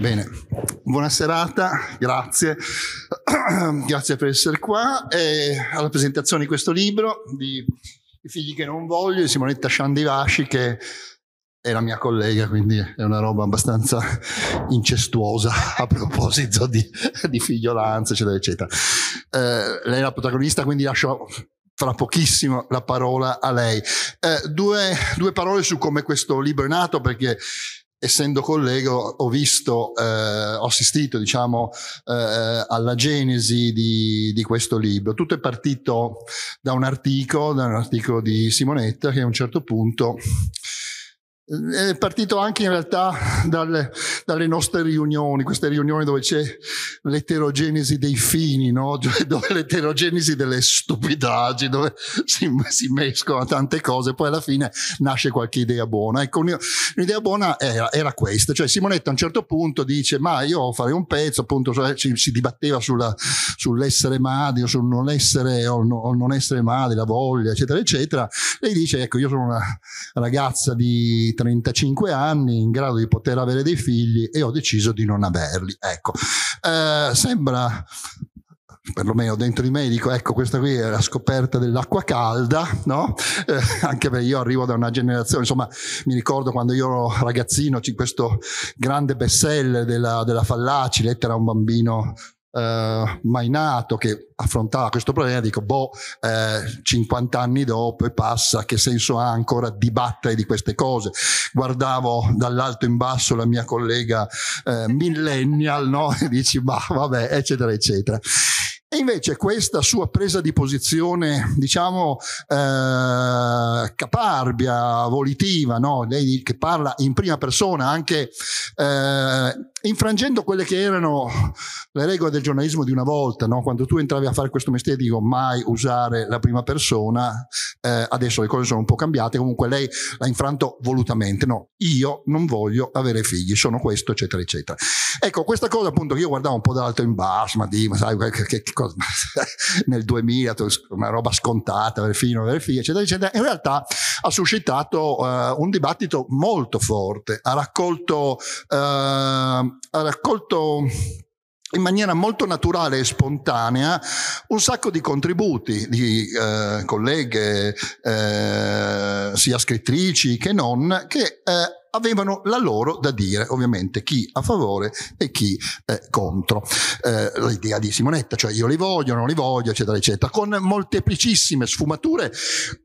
Bene, buona serata, grazie, grazie per essere qua e alla presentazione di questo libro di I figli che non voglio di Simonetta Sciandivasci che è la mia collega, quindi è una roba abbastanza incestuosa a proposito di, di figliolanza, eccetera, eccetera. Eh, lei è la protagonista, quindi lascio fra pochissimo la parola a lei. Eh, due, due parole su come questo libro è nato, perché essendo collega ho visto, eh, ho assistito diciamo eh, alla genesi di, di, questo libro. Tutto è partito da un articolo, da un articolo di Simonetta che a un certo punto è partito anche in realtà dalle, dalle, nostre riunioni, queste riunioni dove c'è l'eterogenesi dei fini, no? Cioè, dove l'eterogenesi delle stupidaggini, dove si, si mescolano tante cose, poi alla fine nasce qualche idea buona. Ecco, l'idea buona era, era questa, cioè Simonetta a un certo punto dice ma io farei un pezzo, appunto si, cioè, si dibatteva sulla, sull'essere madre o sul non essere, o no, non essere madre, la voglia, eccetera, eccetera. e dice ecco io sono una ragazza di 35 anni in grado di poter avere dei figli e ho deciso di non averli. Ecco, eh, sembra perlomeno dentro di me dico ecco questa qui è la scoperta dell'acqua calda no? Eh, anche perché io arrivo da una generazione insomma mi ricordo quando io ero ragazzino c'è questo grande best seller della, della Fallaci lettera a un bambino eh, mai nato che affrontava questo problema, dico, boh, eh, 50 anni dopo e passa, che senso ha ancora dibattere di queste cose? Guardavo dall'alto in basso la mia collega eh, millennial, no? E dici, ma vabbè, eccetera, eccetera. E invece questa sua presa di posizione, diciamo, eh, caparbia, volitiva, no? lei che parla in prima persona, anche eh, infrangendo quelle che erano le regole del giornalismo di una volta, no? quando tu entravi a fare questo mestiere dico mai usare la prima persona, eh, adesso le cose sono un po' cambiate, comunque lei l'ha infranto volutamente, no, io non voglio avere figli, sono questo, eccetera, eccetera. Ecco, questa cosa appunto che io guardavo un po' dall'alto in basso, ma di, ma sai, che, che, cosa, nel 2000, una roba scontata, avere figli, non avere figli, eccetera, eccetera, in realtà ha suscitato eh, un dibattito molto forte, ha raccolto... Eh, ha raccolto in maniera molto naturale e spontanea un sacco di contributi di eh, colleghe, eh, sia scrittrici che non, che eh, avevano la loro da dire, ovviamente chi a favore e chi eh, contro. Eh, l'idea di Simonetta, cioè io li voglio, non li voglio, eccetera, eccetera, con molteplicissime sfumature,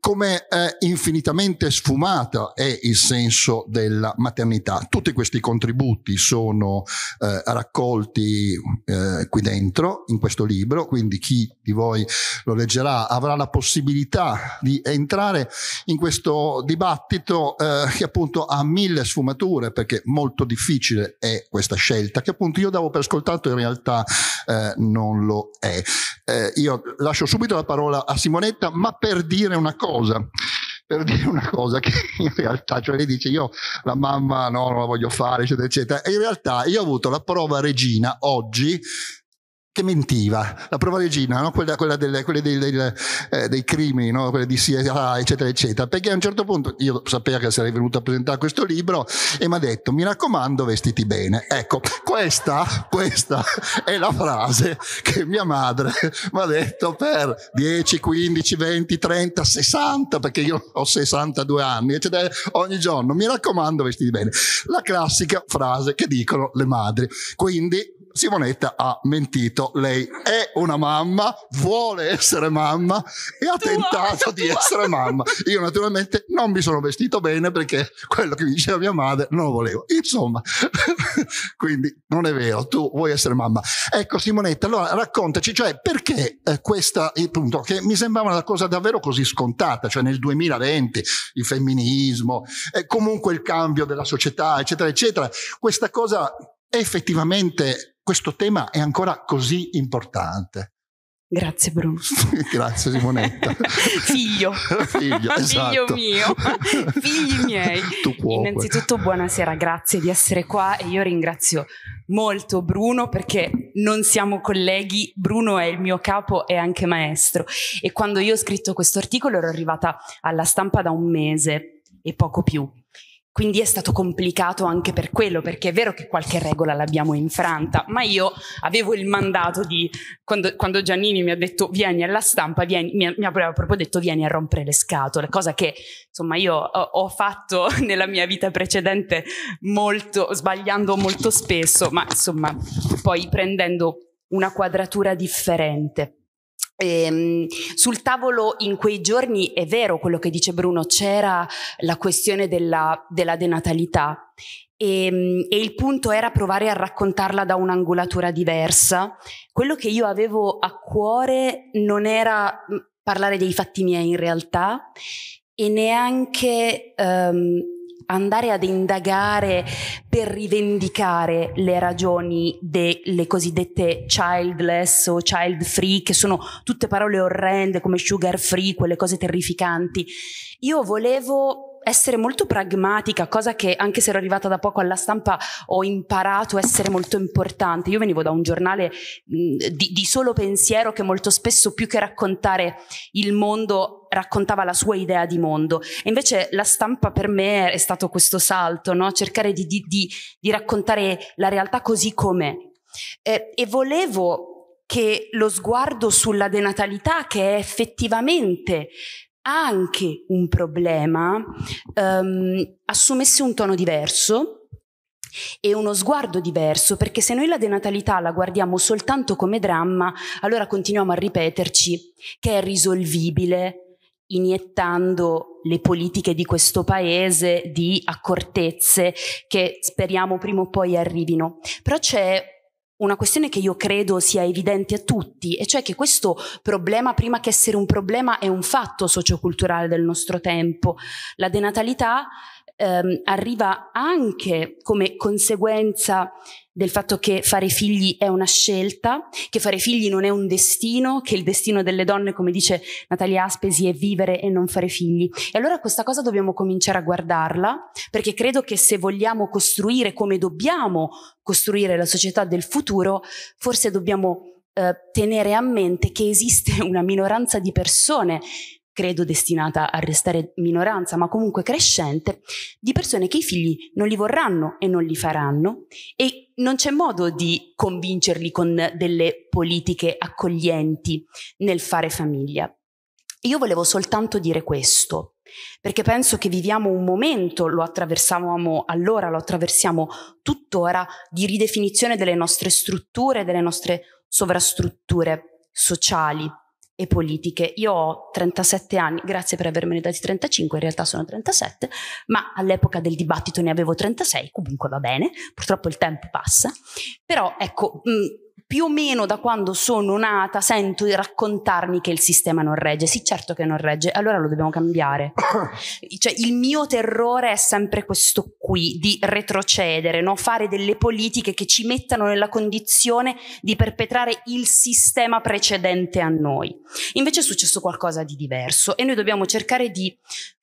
come eh, infinitamente sfumata è il senso della maternità. Tutti questi contributi sono eh, raccolti eh, qui dentro, in questo libro, quindi chi di voi lo leggerà avrà la possibilità di entrare in questo dibattito eh, che appunto ha mille mille sfumature perché molto difficile è questa scelta che appunto io davo per ascoltato in realtà eh, non lo è. Eh, io lascio subito la parola a Simonetta ma per dire una cosa per dire una cosa che in realtà, cioè lei dice io la mamma no, non la voglio fare, eccetera, eccetera. E in realtà io ho avuto la prova regina oggi che mentiva, la prova regina, no? quella, quella, delle, quella dei, dei, eh, dei, crimini, no? quella di CIA, ah, eccetera, eccetera, perché a un certo punto io sapevo che sarei venuto a presentare questo libro e mi ha detto, mi raccomando, vestiti bene. Ecco, questa, questa è la frase che mia madre mi ha detto per 10, 15, 20, 30, 60, perché io ho 62 anni, eccetera, ogni giorno, mi raccomando, vestiti bene. La classica frase che dicono le madri. Quindi Simonetta ha mentito, lei è una mamma, vuole essere mamma e ha tentato di essere mamma. Io naturalmente non mi sono vestito bene perché quello che mi diceva mia madre non lo volevo. Insomma, quindi non è vero, tu vuoi essere mamma. Ecco Simonetta, allora raccontaci, cioè perché eh, questa, appunto, che mi sembrava una cosa davvero così scontata, cioè nel 2020 il femminismo, eh, comunque il cambio della società, eccetera, eccetera, questa cosa effettivamente questo tema è ancora così importante. Grazie Bruno. Grazie Simonetta. Figlio. Figlio, esatto. Figlio mio. Figli miei. Tu puoi. Innanzitutto buonasera, grazie di essere qua e io ringrazio molto Bruno perché non siamo colleghi, Bruno è il mio capo e anche maestro e quando io ho scritto questo articolo ero arrivata alla stampa da un mese e poco più quindi è stato complicato anche per quello, perché è vero che qualche regola l'abbiamo infranta, ma io avevo il mandato di, quando, quando Giannini mi ha detto vieni alla stampa, vieni, mi, mi, aveva proprio detto vieni a rompere le scatole, cosa che insomma io ho, ho fatto nella mia vita precedente molto, sbagliando molto spesso, ma insomma poi prendendo una quadratura differente. Ehm, sul tavolo in quei giorni è vero quello che dice Bruno, c'era la questione della, della denatalità e, ehm, e, il punto era provare a raccontarla da un'angolatura diversa. Quello che io avevo a cuore non era mm, parlare dei fatti miei in realtà e neanche um, andare ad indagare per rivendicare le ragioni delle cosiddette childless o child free, che sono tutte parole orrende come sugar free, quelle cose terrificanti. Io volevo essere molto pragmatica, cosa che anche se ero arrivata da poco alla stampa ho imparato essere molto importante. Io venivo da un giornale mh, di, di solo pensiero che molto spesso più che raccontare il mondo raccontava la sua idea di mondo. E invece la stampa per me è stato questo salto, no? cercare di, di, di, di, raccontare la realtà così com'è. Eh, e volevo che lo sguardo sulla denatalità, che è effettivamente anche un problema, ehm, assumesse un tono diverso e uno sguardo diverso, perché se noi la denatalità la guardiamo soltanto come dramma, allora continuiamo a ripeterci che è risolvibile, iniettando le politiche di questo paese di accortezze che speriamo prima o poi arrivino. Però c'è una questione che io credo sia evidente a tutti, e cioè che questo problema, prima che essere un problema, è un fatto socioculturale del nostro tempo. La denatalità ehm, arriva anche come conseguenza del fatto che fare figli è una scelta, che fare figli non è un destino, che il destino delle donne, come dice Natalia Aspesi, è vivere e non fare figli. E allora questa cosa dobbiamo cominciare a guardarla, perché credo che se vogliamo costruire come dobbiamo costruire la società del futuro, forse dobbiamo eh, tenere a mente che esiste una minoranza di persone credo destinata a restare minoranza, ma comunque crescente, di persone che i figli non li vorranno e non li faranno e non c'è modo di convincerli con delle politiche accoglienti nel fare famiglia. Io volevo soltanto dire questo, perché penso che viviamo un momento, lo attraversavamo allora, lo attraversiamo tuttora, di ridefinizione delle nostre strutture, delle nostre sovrastrutture sociali e politiche. Io ho 37 anni, grazie per avermene dati 35, in realtà sono 37, ma all'epoca del dibattito ne avevo 36, comunque va bene, purtroppo il tempo passa. Però ecco, mh, più o meno da quando sono nata sento raccontarmi che il sistema non regge. Sì, certo che non regge, allora lo dobbiamo cambiare. cioè, il mio terrore è sempre questo qui, di retrocedere, no? fare delle politiche che ci mettano nella condizione di perpetrare il sistema precedente a noi. Invece è successo qualcosa di diverso e noi dobbiamo cercare di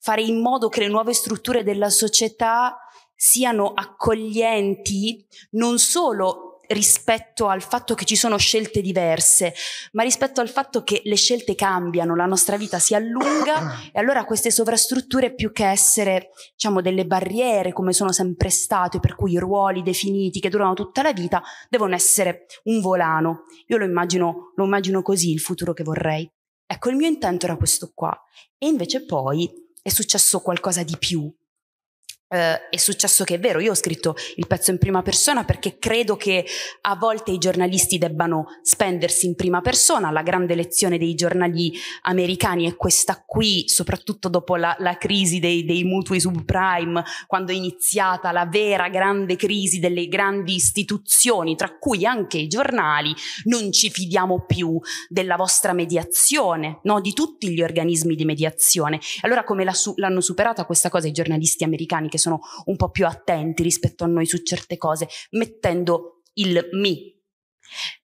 fare in modo che le nuove strutture della società siano accoglienti non solo rispetto al fatto che ci sono scelte diverse, ma rispetto al fatto che le scelte cambiano, la nostra vita si allunga e allora queste sovrastrutture più che essere diciamo, delle barriere come sono sempre state, per cui i ruoli definiti che durano tutta la vita, devono essere un volano. Io lo immagino, lo immagino così il futuro che vorrei. Ecco, il mio intento era questo qua. E invece poi è successo qualcosa di più, Uh, è successo che è vero, io ho scritto il pezzo in prima persona perché credo che a volte i giornalisti debbano spendersi in prima persona, la grande lezione dei giornali americani è questa qui, soprattutto dopo la, la crisi dei, dei, mutui subprime, quando è iniziata la vera grande crisi delle grandi istituzioni, tra cui anche i giornali, non ci fidiamo più della vostra mediazione, no? di tutti gli organismi di mediazione. Allora come la su- l'hanno superata questa cosa i giornalisti americani che sono un po' più attenti rispetto a noi su certe cose, mettendo il mi.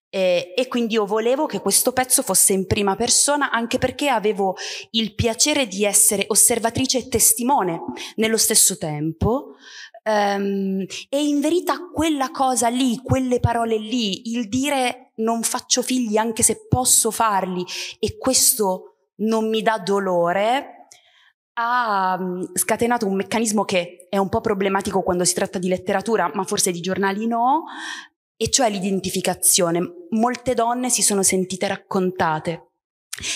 Eh, e quindi io volevo che questo pezzo fosse in prima persona anche perché avevo il piacere di essere osservatrice e testimone nello stesso tempo um, e in verità quella cosa lì, quelle parole lì, il dire non faccio figli anche se posso farli e questo non mi dà dolore, ha mm, scatenato un meccanismo che è un po' problematico quando si tratta di letteratura, ma forse di giornali no, e cioè l'identificazione. Molte donne si sono sentite raccontate.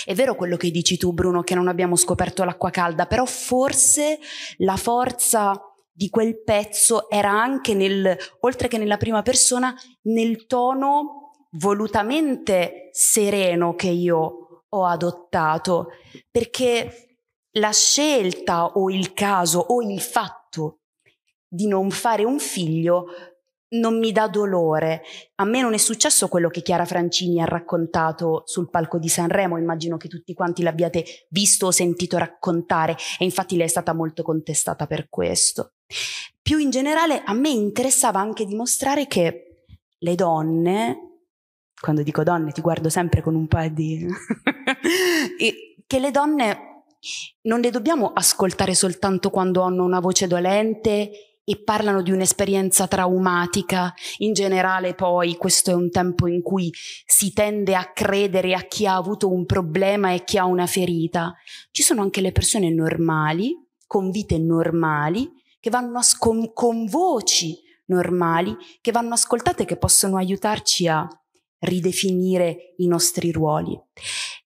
È vero quello che dici tu, Bruno, che non abbiamo scoperto l'acqua calda, però forse la forza di quel pezzo era anche nel, oltre che nella prima persona, nel tono volutamente sereno che io ho adottato, perché la scelta o il caso o il fatto di non fare un figlio non mi dà dolore. A me non è successo quello che Chiara Francini ha raccontato sul palco di Sanremo, immagino che tutti quanti l'abbiate visto o sentito raccontare e infatti lei è stata molto contestata per questo. Più in generale a me interessava anche dimostrare che le donne, quando dico donne ti guardo sempre con un po' di... che le donne non le dobbiamo ascoltare soltanto quando hanno una voce dolente e parlano di un'esperienza traumatica. In generale poi questo è un tempo in cui si tende a credere a chi ha avuto un problema e chi ha una ferita. Ci sono anche le persone normali, con vite normali, che vanno a con, con voci normali, che vanno ascoltate, che possono aiutarci a ridefinire i nostri ruoli.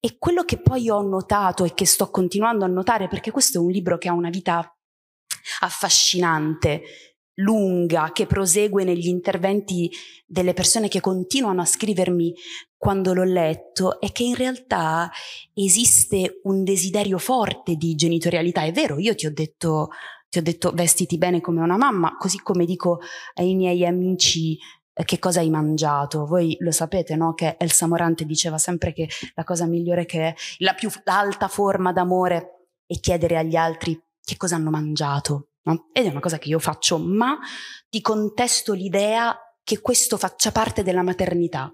E quello che poi ho notato e che sto continuando a notare, perché questo è un libro che ha una vita affascinante, lunga, che prosegue negli interventi delle persone che continuano a scrivermi quando l'ho letto, è che in realtà esiste un desiderio forte di genitorialità. È vero, io ti ho detto ti ho detto vestiti bene come una mamma, così come dico ai miei amici eh, che cosa hai mangiato. Voi lo sapete, no? Che Elsa Morante diceva sempre che la cosa migliore che è la più alta forma d'amore è chiedere agli altri che cosa hanno mangiato. No? Ed è una cosa che io faccio, ma ti contesto l'idea che questo faccia parte della maternità.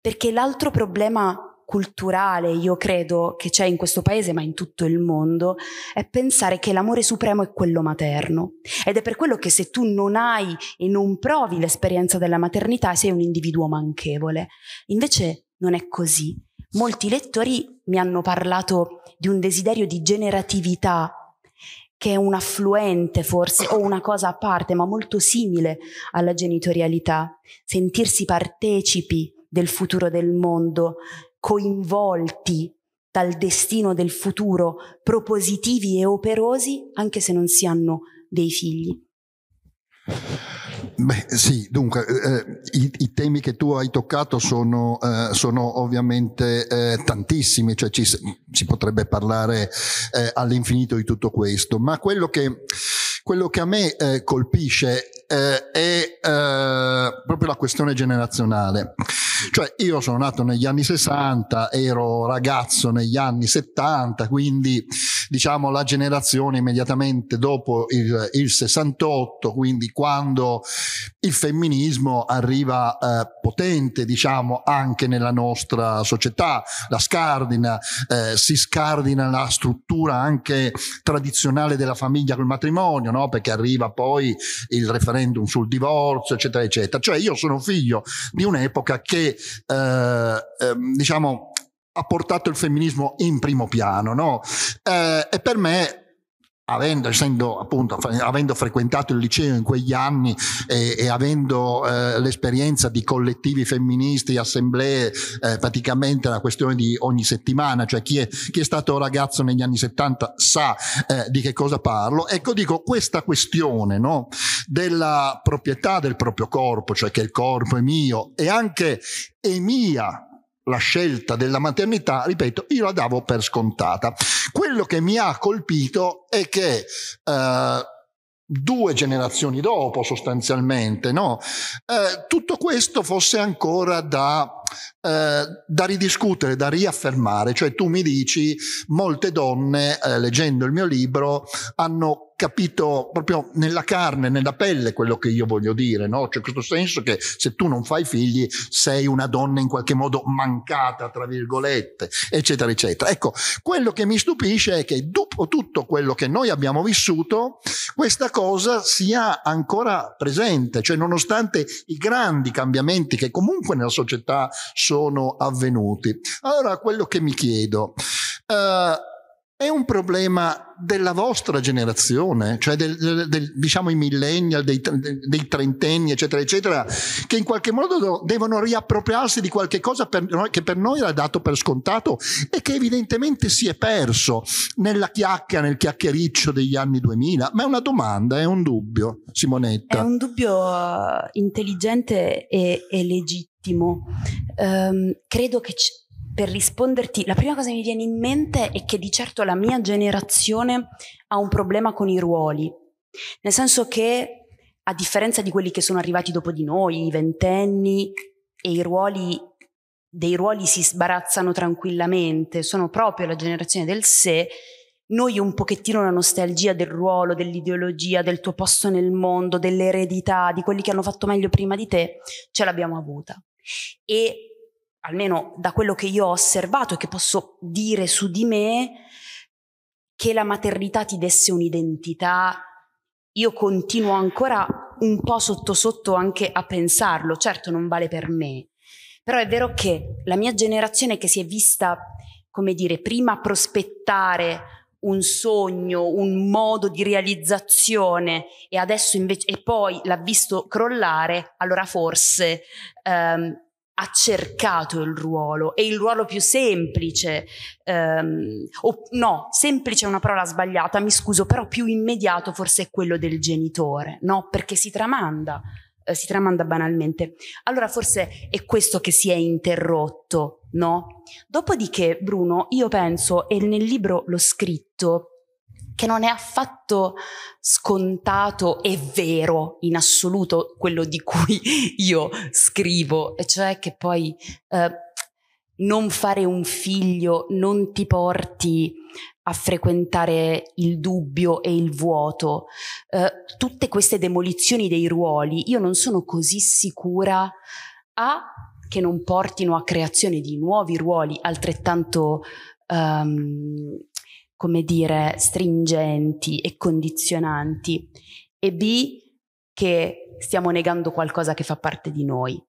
Perché l'altro problema culturale, io credo, che c'è in questo paese, ma in tutto il mondo, è pensare che l'amore supremo è quello materno. Ed è per quello che se tu non hai e non provi l'esperienza della maternità sei un individuo manchevole. Invece non è così. Molti lettori mi hanno parlato di un desiderio di generatività che è un affluente forse o una cosa a parte, ma molto simile alla genitorialità, sentirsi partecipi del futuro del mondo, coinvolti dal destino del futuro, propositivi e operosi, anche se non si hanno dei figli. Beh, sì, dunque, eh, i, i, temi che tu hai toccato sono, eh, sono ovviamente eh, tantissimi, cioè ci, si potrebbe parlare eh, all'infinito di tutto questo, ma quello che quello che a me eh, colpisce eh, è eh, proprio la questione generazionale. Cioè io sono nato negli anni 60, ero ragazzo negli anni 70, quindi diciamo la generazione immediatamente dopo il, il 68, quindi quando il femminismo arriva eh, potente diciamo anche nella nostra società, la scardina, eh, si scardina la struttura anche tradizionale della famiglia col matrimonio, no? no? perché arriva poi il referendum sul divorzio, eccetera, eccetera. Cioè io sono figlio di un'epoca che, eh, ehm, diciamo, ha portato il femminismo in primo piano, no? Eh, e per me Avendo, essendo, appunto, avendo, frequentato il liceo in quegli anni e, e avendo eh, l'esperienza di collettivi femministi, assemblee, eh, praticamente la questione di ogni settimana, cioè chi è, chi è stato ragazzo negli anni 70 sa eh, di che cosa parlo, ecco dico questa questione no, della proprietà del proprio corpo, cioè che il corpo è mio e anche è mia la scelta della maternità, ripeto, io la davo per scontata. Quello che mi ha colpito è che eh, due generazioni dopo, sostanzialmente, no? eh, tutto questo fosse ancora da, eh, da, ridiscutere, da riaffermare. Cioè tu mi dici, molte donne, eh, leggendo il mio libro, hanno capito proprio nella carne, nella pelle quello che io voglio dire, no? C'è questo senso che se tu non fai figli sei una donna in qualche modo mancata, tra virgolette, eccetera, eccetera. Ecco, quello che mi stupisce è che dopo tutto quello che noi abbiamo vissuto, questa cosa sia ancora presente, cioè nonostante i grandi cambiamenti che comunque nella società sono avvenuti. Allora, quello che mi chiedo... eh, è un problema della vostra generazione, cioè del, del, del diciamo i millennial, dei, dei, trentenni, eccetera, eccetera, che in qualche modo devono riappropriarsi di qualche cosa per noi, che per noi era dato per scontato e che evidentemente si è perso nella chiacchia, nel chiacchiericcio degli anni 2000. Ma è una domanda, è un dubbio, Simonetta. È un dubbio eh, intelligente e, e legittimo. Um, credo che... C- per risponderti, la prima cosa che mi viene in mente è che di certo la mia generazione ha un problema con i ruoli, nel senso che a differenza di quelli che sono arrivati dopo di noi, i ventenni, e i ruoli dei ruoli si sbarazzano tranquillamente, sono proprio la generazione del sé, noi un pochettino la nostalgia del ruolo, dell'ideologia, del tuo posto nel mondo, dell'eredità, di quelli che hanno fatto meglio prima di te, ce l'abbiamo avuta. E almeno da quello che io ho osservato e che posso dire su di me, che la maternità ti desse un'identità, io continuo ancora un po' sotto sotto anche a pensarlo, certo non vale per me, però è vero che la mia generazione che si è vista, come dire, prima prospettare un sogno, un modo di realizzazione e adesso invece e poi l'ha visto crollare, allora forse ehm, ha cercato il ruolo e il ruolo più semplice, ehm, o no, semplice è una parola sbagliata, mi scuso, però più immediato forse è quello del genitore, no? Perché si tramanda, eh, si tramanda banalmente. Allora forse è questo che si è interrotto, no? Dopodiché, Bruno, io penso, e nel libro l'ho scritto, che non è affatto scontato e vero in assoluto quello di cui io scrivo, e cioè che poi eh, non fare un figlio non ti porti a frequentare il dubbio e il vuoto. Eh, tutte queste demolizioni dei ruoli, io non sono così sicura a che non portino a creazione di nuovi ruoli altrettanto um, come dire, stringenti e condizionanti, e B, che stiamo negando qualcosa che fa parte di noi.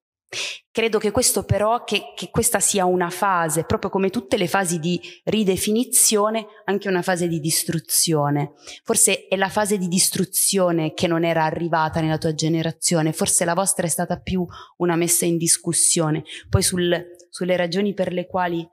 Credo che questo però, che, che, questa sia una fase, proprio come tutte le fasi di ridefinizione, anche una fase di distruzione. Forse è la fase di distruzione che non era arrivata nella tua generazione, forse la vostra è stata più una messa in discussione. Poi sul, sulle ragioni per le quali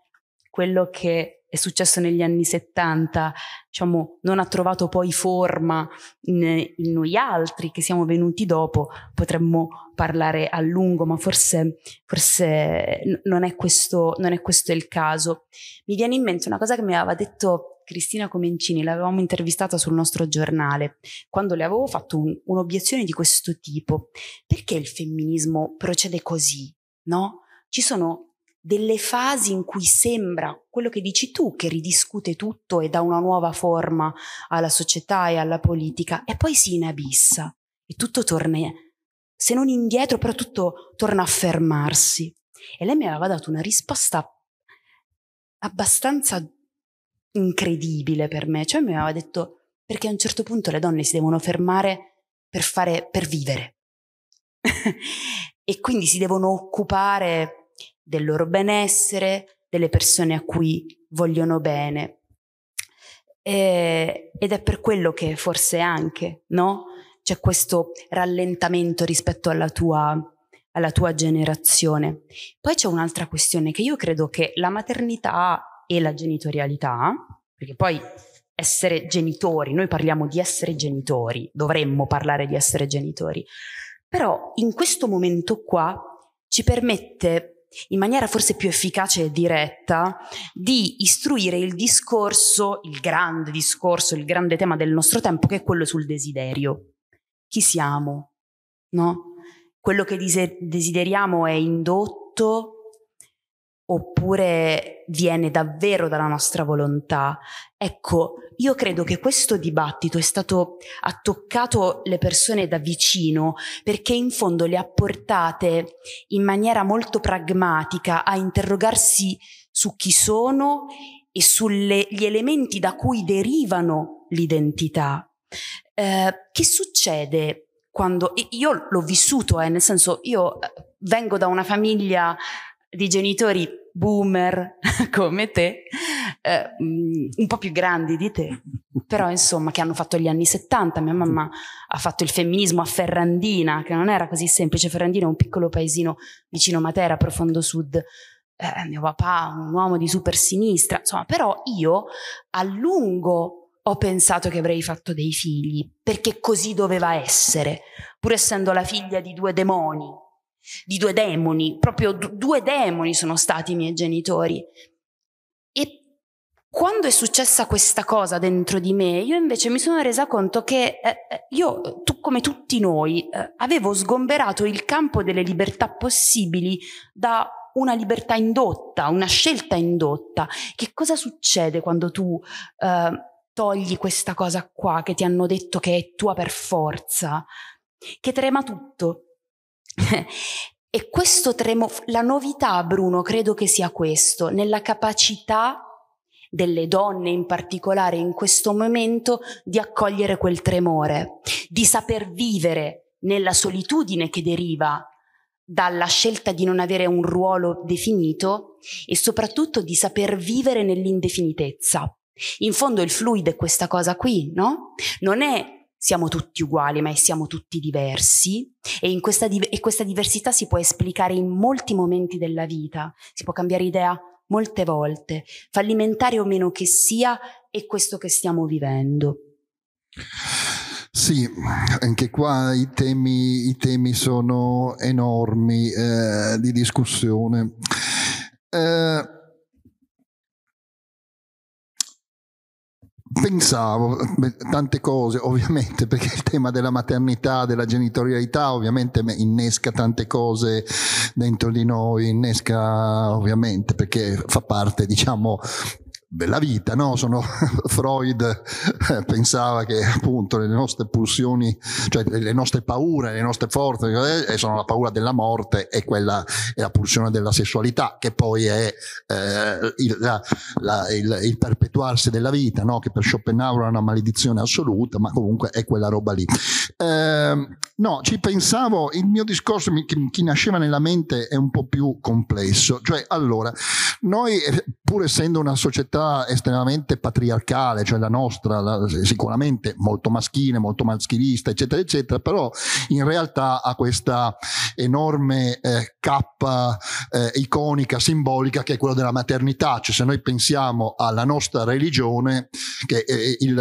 quello che è successo negli anni 70, diciamo, non ha trovato poi forma in, in, noi altri che siamo venuti dopo, potremmo parlare a lungo, ma forse, forse non, è questo, non è questo il caso. Mi viene in mente una cosa che mi aveva detto Cristina Comencini, l'avevamo intervistata sul nostro giornale, quando le avevo fatto un, un'obiezione di questo tipo. Perché il femminismo procede così? No? Ci sono delle fasi in cui sembra quello che dici tu che ridiscute tutto e dà una nuova forma alla società e alla politica e poi si inabissa e tutto torna, se non indietro, però tutto torna a fermarsi. E lei mi aveva dato una risposta abbastanza incredibile per me, cioè mi aveva detto perché a un certo punto le donne si devono fermare per, fare, per vivere e quindi si devono occupare del loro benessere, delle persone a cui vogliono bene. E, ed è per quello che forse anche, no? C'è questo rallentamento rispetto alla tua, alla tua generazione. Poi c'è un'altra questione che io credo che la maternità e la genitorialità, perché poi essere genitori, noi parliamo di essere genitori, dovremmo parlare di essere genitori, però in questo momento qua ci permette in maniera forse più efficace e diretta, di istruire il discorso, il grande discorso, il grande tema del nostro tempo, che è quello sul desiderio. Chi siamo? No? Quello che desideriamo è indotto oppure viene davvero dalla nostra volontà. Ecco, io credo che questo dibattito è stato, ha toccato le persone da vicino perché in fondo le ha portate in maniera molto pragmatica a interrogarsi su chi sono e sugli elementi da cui derivano l'identità. Eh, che succede quando io l'ho vissuto, eh, nel senso io eh, vengo da una famiglia di genitori boomer come te, eh, mm, un po' più grandi di te, però insomma che hanno fatto gli anni 70, mia mamma ha fatto il femminismo a Ferrandina, che non era così semplice, Ferrandina è un piccolo paesino vicino Matera, profondo sud, eh, mio papà un uomo di super sinistra, insomma, però io a lungo ho pensato che avrei fatto dei figli, perché così doveva essere, pur essendo la figlia di due demoni, di due demoni, proprio due demoni sono stati i miei genitori. E quando è successa questa cosa dentro di me, io invece mi sono resa conto che eh, eh, io, tu, come tutti noi, eh, avevo sgomberato il campo delle libertà possibili da una libertà indotta, una scelta indotta. Che cosa succede quando tu eh, togli questa cosa qua che ti hanno detto che è tua per forza? Che trema tutto, e questo tremo, la novità, Bruno, credo che sia questo, nella capacità delle donne in particolare in questo momento di accogliere quel tremore, di saper vivere nella solitudine che deriva dalla scelta di non avere un ruolo definito e soprattutto di saper vivere nell'indefinitezza. In fondo il fluido è questa cosa qui, no? Non è siamo tutti uguali, ma siamo tutti diversi e questa, di- e, questa, diversità si può esplicare in molti momenti della vita, si può cambiare idea molte volte, fallimentare o meno che sia, è questo che stiamo vivendo. Sì, anche qua i temi, i temi sono enormi eh, di discussione. Eh, pensavo tante cose, ovviamente, perché il tema della maternità, della genitorialità, ovviamente innesca tante cose dentro di noi, innesca ovviamente perché fa parte, diciamo, della vita, no? Sono, Freud eh, pensava che appunto le nostre pulsioni, cioè le nostre paure, le nostre forze, eh, sono la paura della morte e quella è la pulsione della sessualità, che poi è eh, il, la, la, il, il, perpetuarsi della vita, no? Che per Schopenhauer è una maledizione assoluta, ma comunque è quella roba lì. Ehm, no, ci pensavo, il mio discorso mi, che, nasceva nella mente è un po' più complesso, cioè allora, noi eh, pur essendo una società società estremamente patriarcale, cioè la nostra, la, sicuramente molto maschile, molto maschilista, eccetera, eccetera, però in realtà ha questa enorme eh, cappa eh, iconica, simbolica, che è quella della maternità, cioè se noi pensiamo alla nostra religione, che eh, il,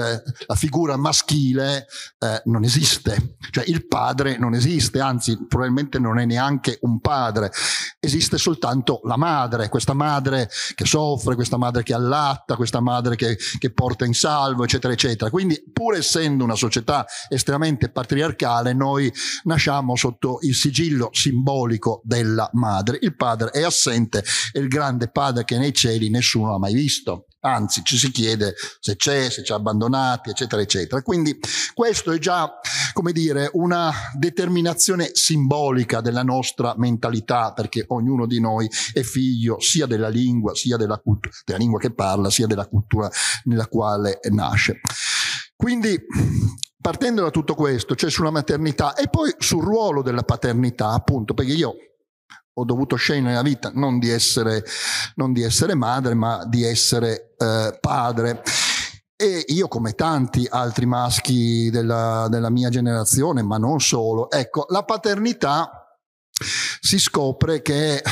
la figura maschile eh, non esiste, cioè il padre non esiste, anzi probabilmente non è neanche un padre, esiste soltanto la madre, questa madre che soffre, questa madre che allarga, gatta, questa madre che, che porta in salvo, eccetera, eccetera. Quindi pur essendo una società estremamente patriarcale, noi nasciamo sotto il sigillo simbolico della madre. Il padre è assente, è il grande padre che nei cieli nessuno ha mai visto anzi ci si chiede se c'è, se ci ha abbandonati, eccetera, eccetera. Quindi questo è già, come dire, una determinazione simbolica della nostra mentalità, perché ognuno di noi è figlio sia della lingua, sia della, cultu- della lingua che parla, sia della cultura nella quale nasce. Quindi partendo da tutto questo, cioè sulla maternità e poi sul ruolo della paternità, appunto, perché io ho dovuto scegliere nella vita non di essere, non di essere madre, ma di essere eh, padre. E io, come tanti altri maschi della, della mia generazione, ma non solo, ecco, la paternità si scopre che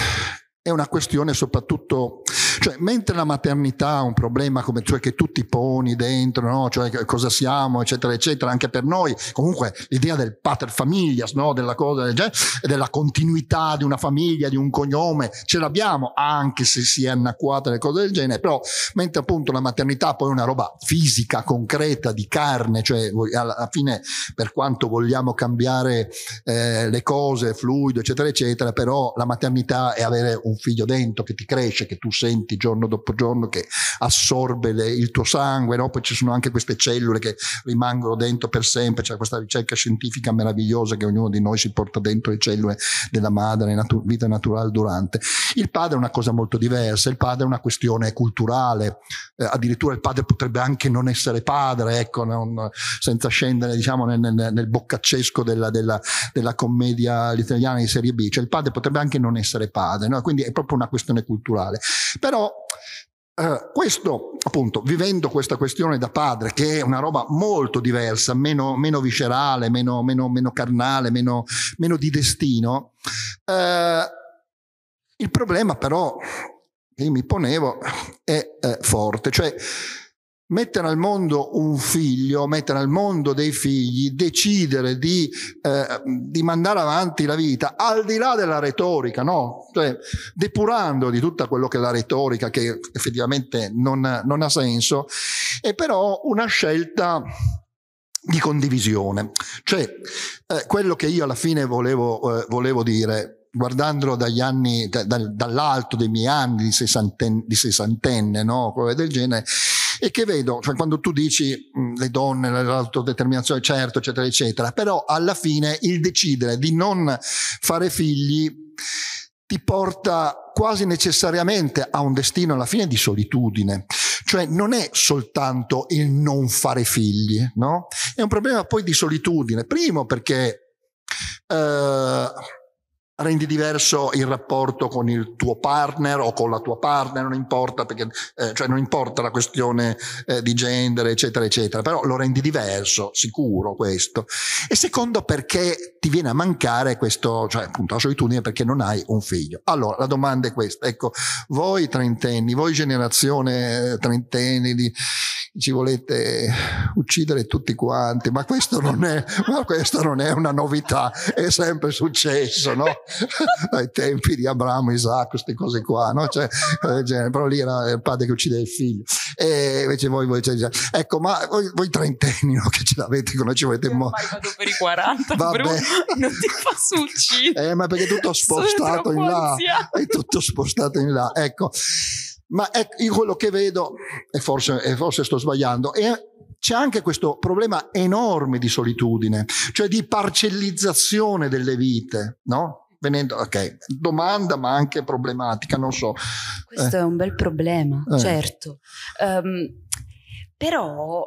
è una questione soprattutto cioè, mentre la maternità è un problema come, cioè, che tu ti poni dentro, no? cioè cosa siamo, eccetera, eccetera, anche per noi, comunque l'idea del pater familias, no? della cosa del genere, della continuità di una famiglia, di un cognome, ce l'abbiamo, anche se si è anacquata le cose del genere, però mentre appunto la maternità poi è una roba fisica, concreta, di carne, cioè alla fine per quanto vogliamo cambiare eh, le cose, fluido, eccetera, eccetera, però la maternità è avere un figlio dentro che ti cresce, che tu senti alimenti giorno dopo giorno che assorbe le, il tuo sangue, no? poi ci sono anche queste cellule che rimangono dentro per sempre, c'è questa ricerca scientifica meravigliosa che ognuno di noi si porta dentro le cellule della madre, natu- vita naturale durante. Il padre è una cosa molto diversa, il padre è una questione culturale, eh, addirittura il padre potrebbe anche non essere padre, ecco, non, senza scendere diciamo, nel, nel, nel boccaccesco della, della, della commedia italiana di serie B, cioè il padre potrebbe anche non essere padre, no? quindi è proprio una questione culturale. Però però Uh, questo, appunto, vivendo questa questione da padre, che è una roba molto diversa, meno, meno viscerale, meno, meno, meno carnale, meno, di destino, uh, il problema però che mi ponevo è uh, forte, cioè mettere al mondo un figlio, mettere al mondo dei figli, decidere di, eh, di, mandare avanti la vita, al di là della retorica, no? Cioè, depurando di tutta quello che è la retorica, che effettivamente non, non ha senso, è però una scelta di condivisione. Cioè, eh, quello che io alla fine volevo, eh, volevo dire, guardandolo dagli anni, da, da, dall'alto dei miei anni di sessantenne, di sessantenne no? del genere, e che vedo, cioè quando tu dici mh, mm, le donne, l'autodeterminazione, certo, eccetera, eccetera, però alla fine il decidere di non fare figli ti porta quasi necessariamente a un destino alla fine di solitudine. Cioè non è soltanto il non fare figli, no? È un problema poi di solitudine. Primo perché... Eh, rendi diverso il rapporto con il tuo partner o con la tua partner, non importa, perché, eh, cioè non importa la questione eh, di genere, eccetera, eccetera, però lo rendi diverso, sicuro questo. E secondo perché ti viene a mancare questo, cioè appunto la solitudine perché non hai un figlio. Allora, la domanda è questa, ecco, voi trentenni, voi generazione eh, trentenni di ci volete uccidere tutti quanti, ma questo non è, questo non è una novità, è sempre successo, no? ai tempi di Abramo, Isacco, queste cose qua, no? Cioè, però lì era il padre che uccide il figlio. E invece voi, voi cioè, ecco, ma voi, voi trentenni no? che ce l'avete, non ci volete mo- per i 40, Vabbè. Bro, non ti posso uccidere. Eh, ma perché tutto spostato in là, è tutto spostato in là, ecco. Ma ecco, io quello che vedo, e forse, e forse sto sbagliando, è c'è anche questo problema enorme di solitudine, cioè di parcellizzazione delle vite, no? venendo, ok, domanda ma anche problematica, non so. Questo eh. è un bel problema, eh. certo. Um, però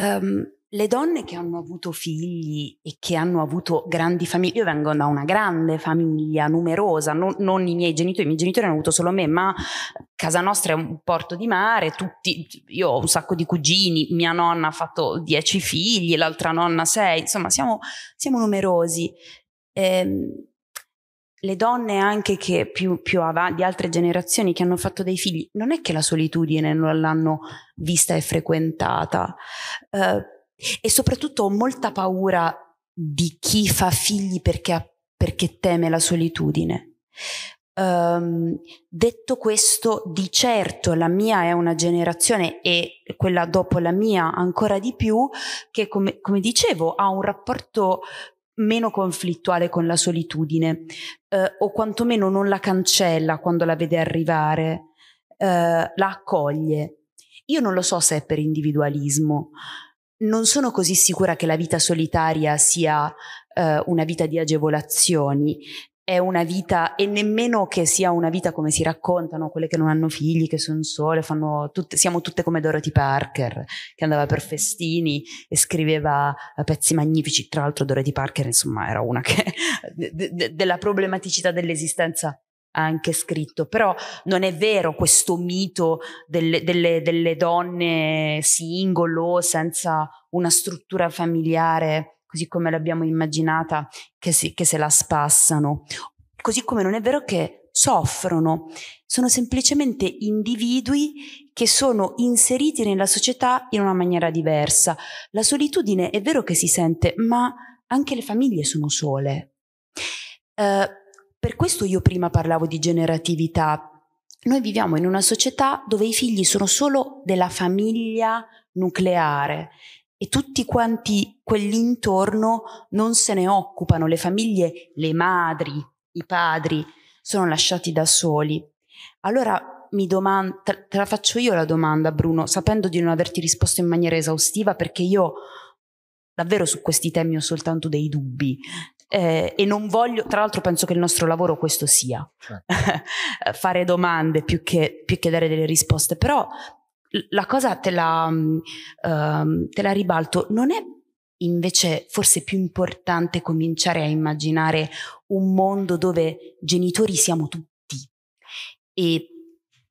um, le donne che hanno avuto figli e che hanno avuto grandi famiglie, io vengo da una grande famiglia, numerosa, non, non i miei genitori, i miei genitori hanno avuto solo me, ma casa nostra è un porto di mare, tutti, io ho un sacco di cugini, mia nonna ha fatto dieci figli, l'altra nonna sei, insomma siamo, siamo numerosi. Ehm, le donne anche che più, più avanti, di altre generazioni che hanno fatto dei figli, non è che la solitudine non l'hanno vista e frequentata. Eh, e soprattutto ho molta paura di chi fa figli perché, perché teme la solitudine. Um, detto questo, di certo la mia è una generazione e quella dopo la mia ancora di più, che come, come dicevo ha un rapporto meno conflittuale con la solitudine eh, o quantomeno non la cancella quando la vede arrivare, eh, la accoglie. Io non lo so se è per individualismo, non sono così sicura che la vita solitaria sia eh, una vita di agevolazioni, è una vita e nemmeno che sia una vita come si raccontano quelle che non hanno figli, che sono sole, fanno tutte, siamo tutte come Dorothy Parker che andava per festini e scriveva eh, pezzi magnifici. Tra l'altro Dorothy Parker insomma era una che de, de, della problematicità dell'esistenza ha anche scritto, però non è vero questo mito delle, delle, delle donne singolo senza una struttura familiare così come l'abbiamo immaginata, che, si, che se la spassano. Così come non è vero che soffrono, sono semplicemente individui che sono inseriti nella società in una maniera diversa. La solitudine è vero che si sente, ma anche le famiglie sono sole. Eh, per questo io prima parlavo di generatività. Noi viviamo in una società dove i figli sono solo della famiglia nucleare, e tutti quanti quell'intorno non se ne occupano, le famiglie, le madri, i padri sono lasciati da soli. Allora mi domando, te, te la faccio io la domanda Bruno, sapendo di non averti risposto in maniera esaustiva perché io davvero su questi temi ho soltanto dei dubbi eh, e non voglio, tra l'altro penso che il nostro lavoro questo sia, certo. fare domande più che, più che dare delle risposte, però la cosa te la, uh, te la ribalto, non è invece forse più importante cominciare a immaginare un mondo dove genitori siamo tutti e,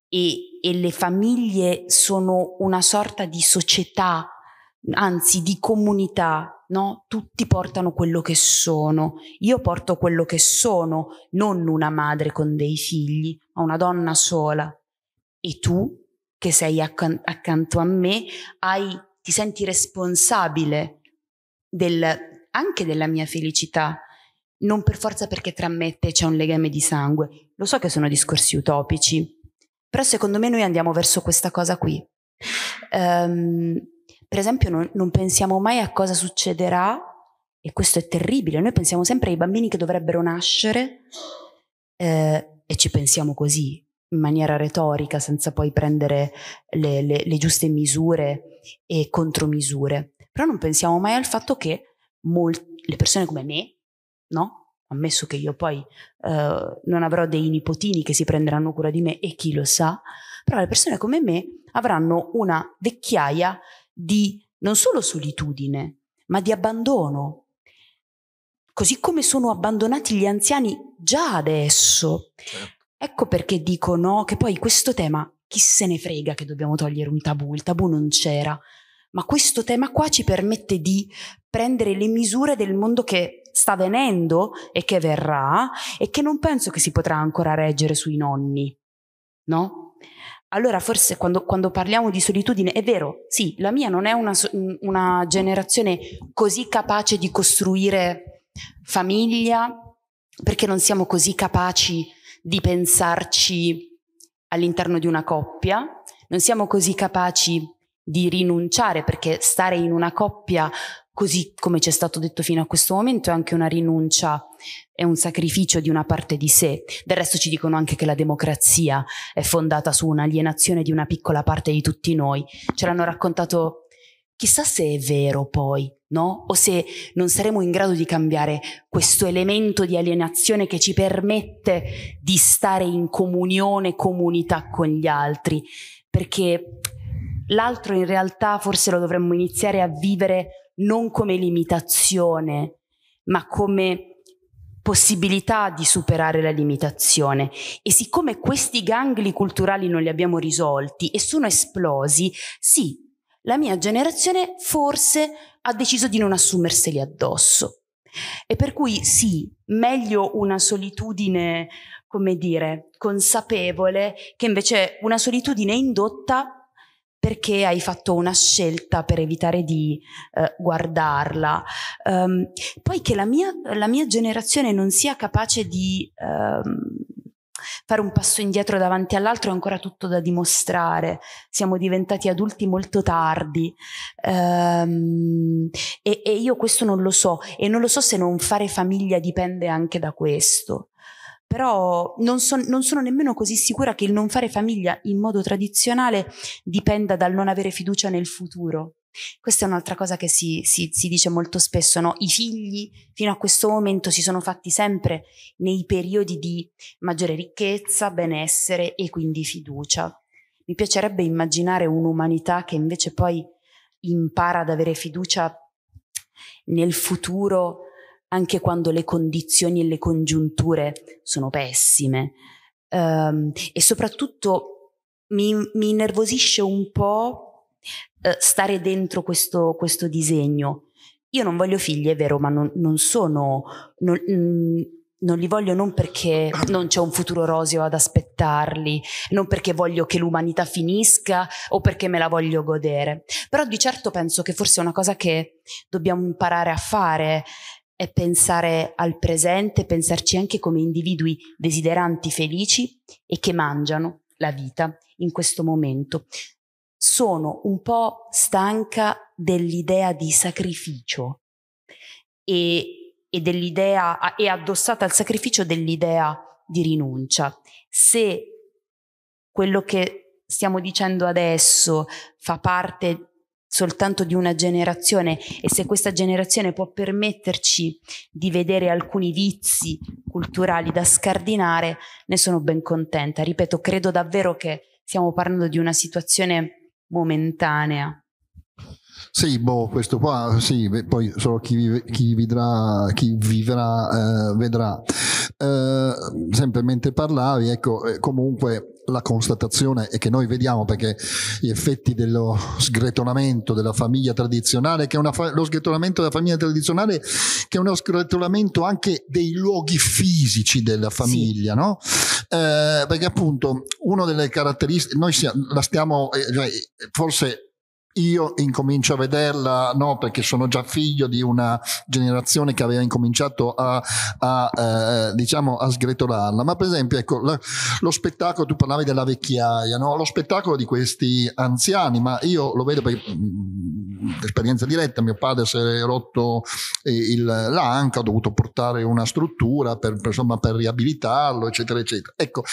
e, e le famiglie sono una sorta di società, anzi di comunità No? Tutti portano quello che sono. Io porto quello che sono, non una madre con dei figli, ma una donna sola. E tu che sei accan- accanto a me, hai, ti senti responsabile del, anche della mia felicità, non per forza perché tra me e te c'è un legame di sangue. Lo so che sono discorsi utopici, però secondo me noi andiamo verso questa cosa qui. Um, per esempio non, non pensiamo mai a cosa succederà, e questo è terribile, noi pensiamo sempre ai bambini che dovrebbero nascere eh, e ci pensiamo così, in maniera retorica senza poi prendere le, le, le giuste misure e contromisure. Però non pensiamo mai al fatto che molt- le persone come me, no? ammesso che io poi eh, non avrò dei nipotini che si prenderanno cura di me e chi lo sa, però le persone come me avranno una vecchiaia di non solo solitudine, ma di abbandono. Così come sono abbandonati gli anziani già adesso. Certo. Ecco perché dico no, che poi questo tema, chi se ne frega che dobbiamo togliere un tabù, il tabù non c'era, ma questo tema qua ci permette di prendere le misure del mondo che sta venendo e che verrà e che non penso che si potrà ancora reggere sui nonni, no? Allora forse quando, quando parliamo di solitudine è vero, sì, la mia non è una, una generazione così capace di costruire famiglia perché non siamo così capaci di di pensarci all'interno di una coppia, non siamo così capaci di rinunciare perché stare in una coppia così come ci è stato detto fino a questo momento è anche una rinuncia, è un sacrificio di una parte di sé. Del resto ci dicono anche che la democrazia è fondata su un'alienazione di una piccola parte di tutti noi. Ce l'hanno raccontato, chissà se è vero poi, no? O se non saremo in grado di cambiare questo elemento di alienazione che ci permette di stare in comunione, comunità con gli altri, perché l'altro in realtà forse lo dovremmo iniziare a vivere non come limitazione, ma come possibilità di superare la limitazione e siccome questi gangli culturali non li abbiamo risolti e sono esplosi, sì, la mia generazione forse ha deciso di non assumerseli addosso. E per cui sì, meglio una solitudine, come dire, consapevole che invece una solitudine indotta perché hai fatto una scelta per evitare di eh, guardarla. Um, poi che la mia, la mia, generazione non sia capace di um, fare un passo indietro davanti all'altro è ancora tutto da dimostrare. Siamo diventati adulti molto tardi ehm, e, e io questo non lo so e non lo so se non fare famiglia dipende anche da questo però non, so, non, sono nemmeno così sicura che il non fare famiglia in modo tradizionale dipenda dal non avere fiducia nel futuro. Questa è un'altra cosa che si, si, si dice molto spesso, no? I figli fino a questo momento si sono fatti sempre nei periodi di maggiore ricchezza, benessere e quindi fiducia. Mi piacerebbe immaginare un'umanità che invece poi impara ad avere fiducia nel futuro anche quando le condizioni e le congiunture sono pessime. Um, e soprattutto mi, mi innervosisce un po' Eh, stare dentro questo, questo, disegno. Io non voglio figli, è vero, ma non, non sono... Non, mm, non li voglio non perché non c'è un futuro roseo ad aspettarli, non perché voglio che l'umanità finisca o perché me la voglio godere, però di certo penso che forse una cosa che dobbiamo imparare a fare è pensare al presente, pensarci anche come individui desideranti felici e che mangiano la vita in questo momento sono un po' stanca dell'idea di sacrificio e, e, dell'idea, e addossata al sacrificio dell'idea di rinuncia. Se quello che stiamo dicendo adesso fa parte soltanto di una generazione e se questa generazione può permetterci di vedere alcuni vizi culturali da scardinare, ne sono ben contenta. Ripeto, credo davvero che stiamo parlando di una situazione momentanea. Sì, boh, questo qua, sì, poi solo chi, vive, chi, vidrà, chi vivrà eh, vedrà. Eh, sempre mentre parlavi, ecco, eh, comunque la constatazione è che noi vediamo perché gli effetti dello sgretolamento della famiglia tradizionale, che è fa- lo sgretolamento della famiglia tradizionale, che è uno sgretolamento anche dei luoghi fisici della famiglia, sì. no? Eh, perché appunto una delle caratteristiche, noi la stiamo, eh, cioè, forse io incomincio a vederla, no, perché sono già figlio di una generazione che aveva incominciato a, a eh, diciamo, a sgretolarla. Ma per esempio, ecco, la, lo spettacolo, tu parlavi della vecchiaia, no? Lo spettacolo di questi anziani, ma io lo vedo mm, per esperienza diretta, mio padre si è rotto eh, il, l'anca, ho dovuto portare una struttura per, per, insomma, per riabilitarlo, eccetera, eccetera. Ecco,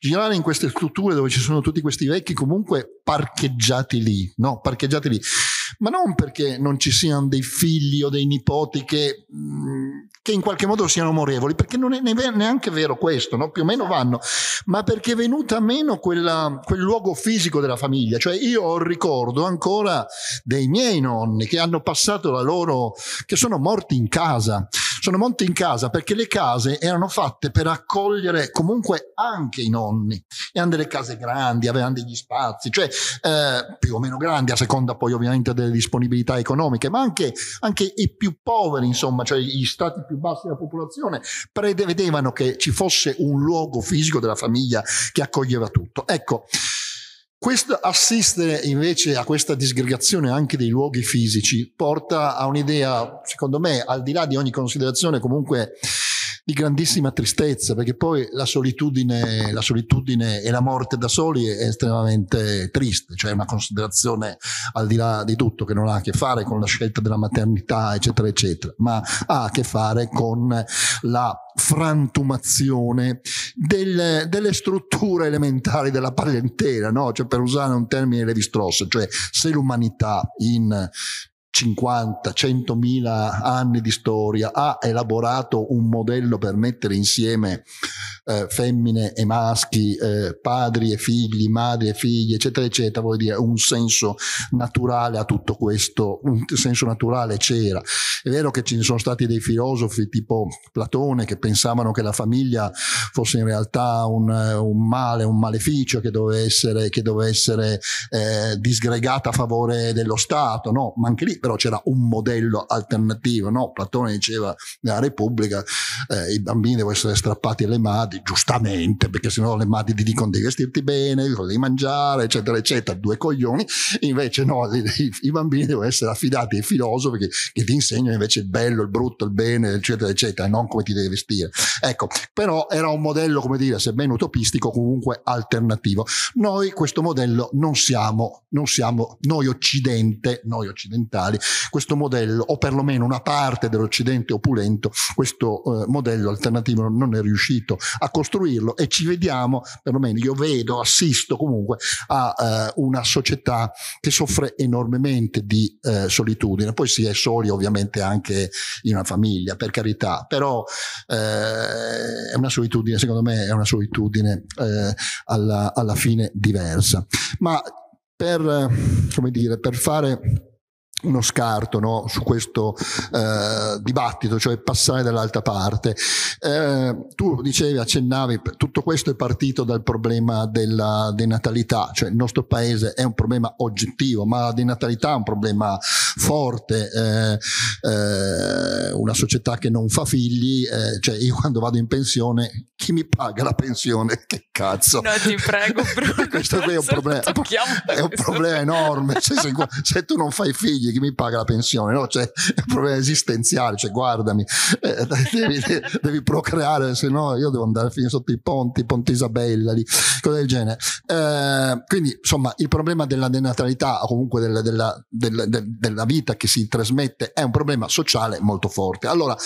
girare in queste strutture dove ci sono tutti questi vecchi comunque parcheggiati lì, no? Parcheggiati lì. Ma non perché non ci siano dei figli o dei nipoti che, mm, che in qualche modo siano amorevoli, perché non è neanche vero questo, no? più o meno vanno, ma perché è venuta meno quella, quel luogo fisico della famiglia. Cioè io ho il ricordo ancora dei miei nonni che hanno passato la loro, che sono morti in casa sono monte in casa perché le case erano fatte per accogliere comunque anche i nonni. Erano delle case grandi, avevano degli spazi, cioè eh, più o meno grandi a seconda poi ovviamente delle disponibilità economiche, ma anche, anche i più poveri, insomma, cioè gli stati più bassi della popolazione, prevedevano che ci fosse un luogo fisico della famiglia che accoglieva tutto. Ecco, questo assistere invece a questa disgregazione anche dei luoghi fisici porta a un'idea, secondo me, al di là di ogni considerazione comunque di grandissima tristezza, perché poi la solitudine, la solitudine, e la morte da soli è estremamente triste, cioè è una considerazione al di là di tutto che non ha a che fare con la scelta della maternità, eccetera, eccetera, ma ha a che fare con la frantumazione del, delle strutture elementari della parentela, no? cioè per usare un termine Levi levistrosso, cioè se l'umanità in 50, 100.000 anni di storia, ha elaborato un modello per mettere insieme eh, femmine e maschi, eh, padri e figli, madri e figli, eccetera, eccetera, vuol dire un senso naturale a tutto questo, un senso naturale c'era. È vero che ci sono stati dei filosofi tipo Platone che pensavano che la famiglia fosse in realtà un, un male, un maleficio che doveva essere, che doveva essere eh, disgregata a favore dello Stato, no? Ma anche lì però c'era un modello alternativo, no? Platone diceva nella Repubblica eh, i bambini devono essere strappati alle madri, giustamente, perché sennò le madri ti dicono di vestirti bene, di mangiare, eccetera, eccetera, due coglioni, invece no, i, i bambini devono essere affidati ai filosofi che, che, ti insegnano invece il bello, il brutto, il bene, eccetera, eccetera, e non come ti devi vestire. Ecco, però era un modello, come dire, sebbene utopistico, comunque alternativo. Noi questo modello non siamo, non siamo, noi occidente, noi occidentali, occidentali questo modello, o perlomeno una parte dell'Occidente opulento, questo eh, modello alternativo non è riuscito a costruirlo e ci vediamo, perlomeno io vedo, assisto comunque a eh, una società che soffre enormemente di eh, solitudine. Poi si è soli ovviamente anche in una famiglia, per carità, però eh, è una solitudine, secondo me è una solitudine eh, alla, alla fine diversa. Ma per, come dire, per fare uno scarto no, su questo eh, dibattito, cioè passare dall'altra parte. Eh, tu dicevi, accennavi, tutto questo è partito dal problema della denatalità, cioè il nostro paese è un problema oggettivo, ma la denatalità è un problema forte, eh, eh una società che non fa figli, eh, cioè io quando vado in pensione, chi mi paga la pensione? Che cazzo? No, ti prego Bruno. questo qui è un problema, è un problema enorme, cioè, se, se tu non fai figli figli, chi mi paga la pensione? No, cioè, è un problema esistenziale, cioè, guardami, eh, devi, devi, procreare, se no io devo andare a finire sotto i ponti, Ponte Isabella, lì, cose del genere. Eh, quindi, insomma, il problema della denatalità o comunque della, della, della, della vita che si trasmette è un problema sociale molto forte. Allora,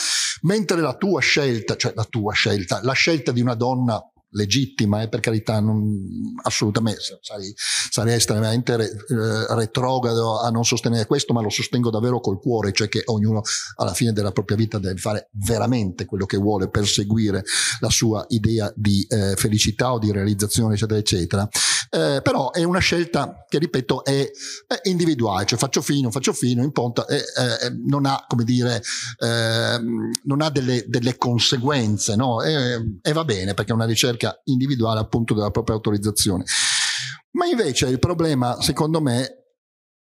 mentre la tua scelta, cioè la tua scelta, la scelta di una donna legittima, eh, per carità, non, assolutamente, sarei, sarei estremamente re, eh, retrogrado a non sostenere questo, ma lo sostengo davvero col cuore, cioè che ognuno alla fine della propria vita deve fare veramente quello che vuole, per seguire la sua idea di eh, felicità o di realizzazione, eccetera, eccetera. Eh, però è una scelta che, ripeto, è, è individuale, cioè faccio fino, faccio fino, in ponta, eh, eh, non ha, come dire, ehm, non ha delle, delle conseguenze, no? Eh, e va bene, perché è una ricerca ricerca individuale appunto della propria autorizzazione. Ma invece il problema, secondo me,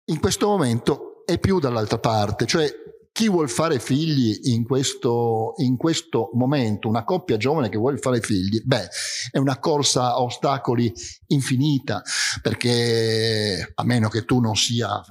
in questo momento è più dall'altra parte, cioè chi vuol fare figli in questo, in questo, momento, una coppia giovane che vuole fare figli, beh, è una corsa a ostacoli infinita, perché a meno che tu non sia,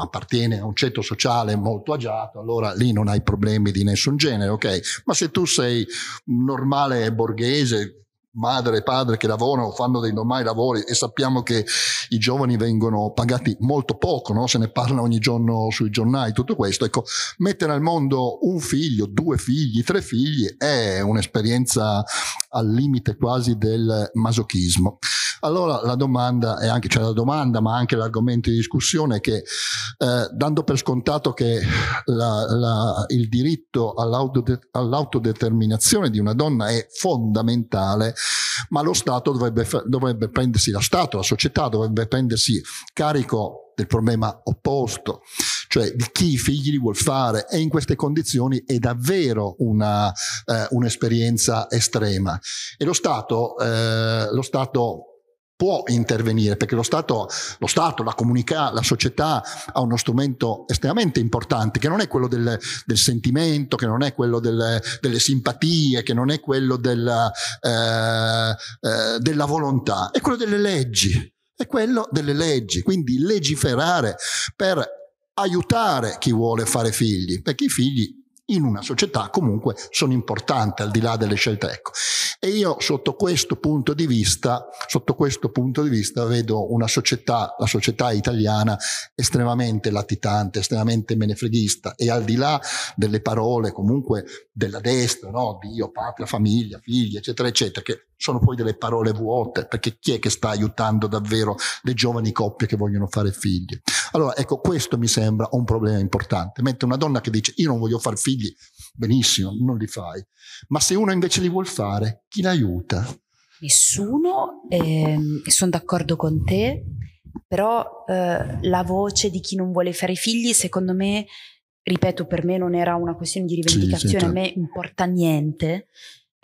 appartieni a un ceto sociale molto agiato, allora lì non hai problemi di nessun genere, ok? Ma se tu sei un normale borghese, madre e padre che lavorano, fanno dei normali lavori e sappiamo che i giovani vengono pagati molto poco, no? se ne parla ogni giorno sui giornali, tutto questo, ecco, mettere al mondo un figlio, due figli, tre figli è un'esperienza al limite quasi del masochismo. Allora la domanda, è anche, cioè la domanda ma anche l'argomento di discussione è che eh, dando per scontato che la, la, il diritto all'autodeterminazione di una donna è fondamentale, ma lo Stato dovrebbe, dovrebbe prendersi, lo Stato, la società dovrebbe prendersi carico del problema opposto, cioè di chi i figli li vuol fare e in queste condizioni è davvero una, eh, un'esperienza estrema. E lo Stato, eh, lo Stato può intervenire perché lo Stato, lo Stato la comunità, la società ha uno strumento estremamente importante che non è quello del, del sentimento, che non è quello del, delle simpatie, che non è quello della, eh, eh, della volontà, è quello delle leggi, è quello delle leggi, quindi legiferare per aiutare chi vuole fare figli, perché i figli in una società comunque sono importanti al di là delle scelte. Ecco. E io sotto questo punto di vista, sotto questo punto di vista vedo una società, la società italiana estremamente latitante, estremamente menefreghista e al di là delle parole comunque della destra, no? Dio, patria, famiglia, figli, eccetera, eccetera, che sono poi delle parole vuote, perché chi è che sta aiutando davvero le giovani coppie che vogliono fare figli? Allora, ecco, questo mi sembra un problema importante, mentre una donna che dice io non voglio fare figli, benissimo, non li fai, ma se uno invece li vuol fare, chi l'aiuta? Nessuno, ehm, sono d'accordo con te, però eh, la voce di chi non vuole fare figli, secondo me, ripeto, per me non era una questione di rivendicazione, sì, sì, certo. a me importa niente,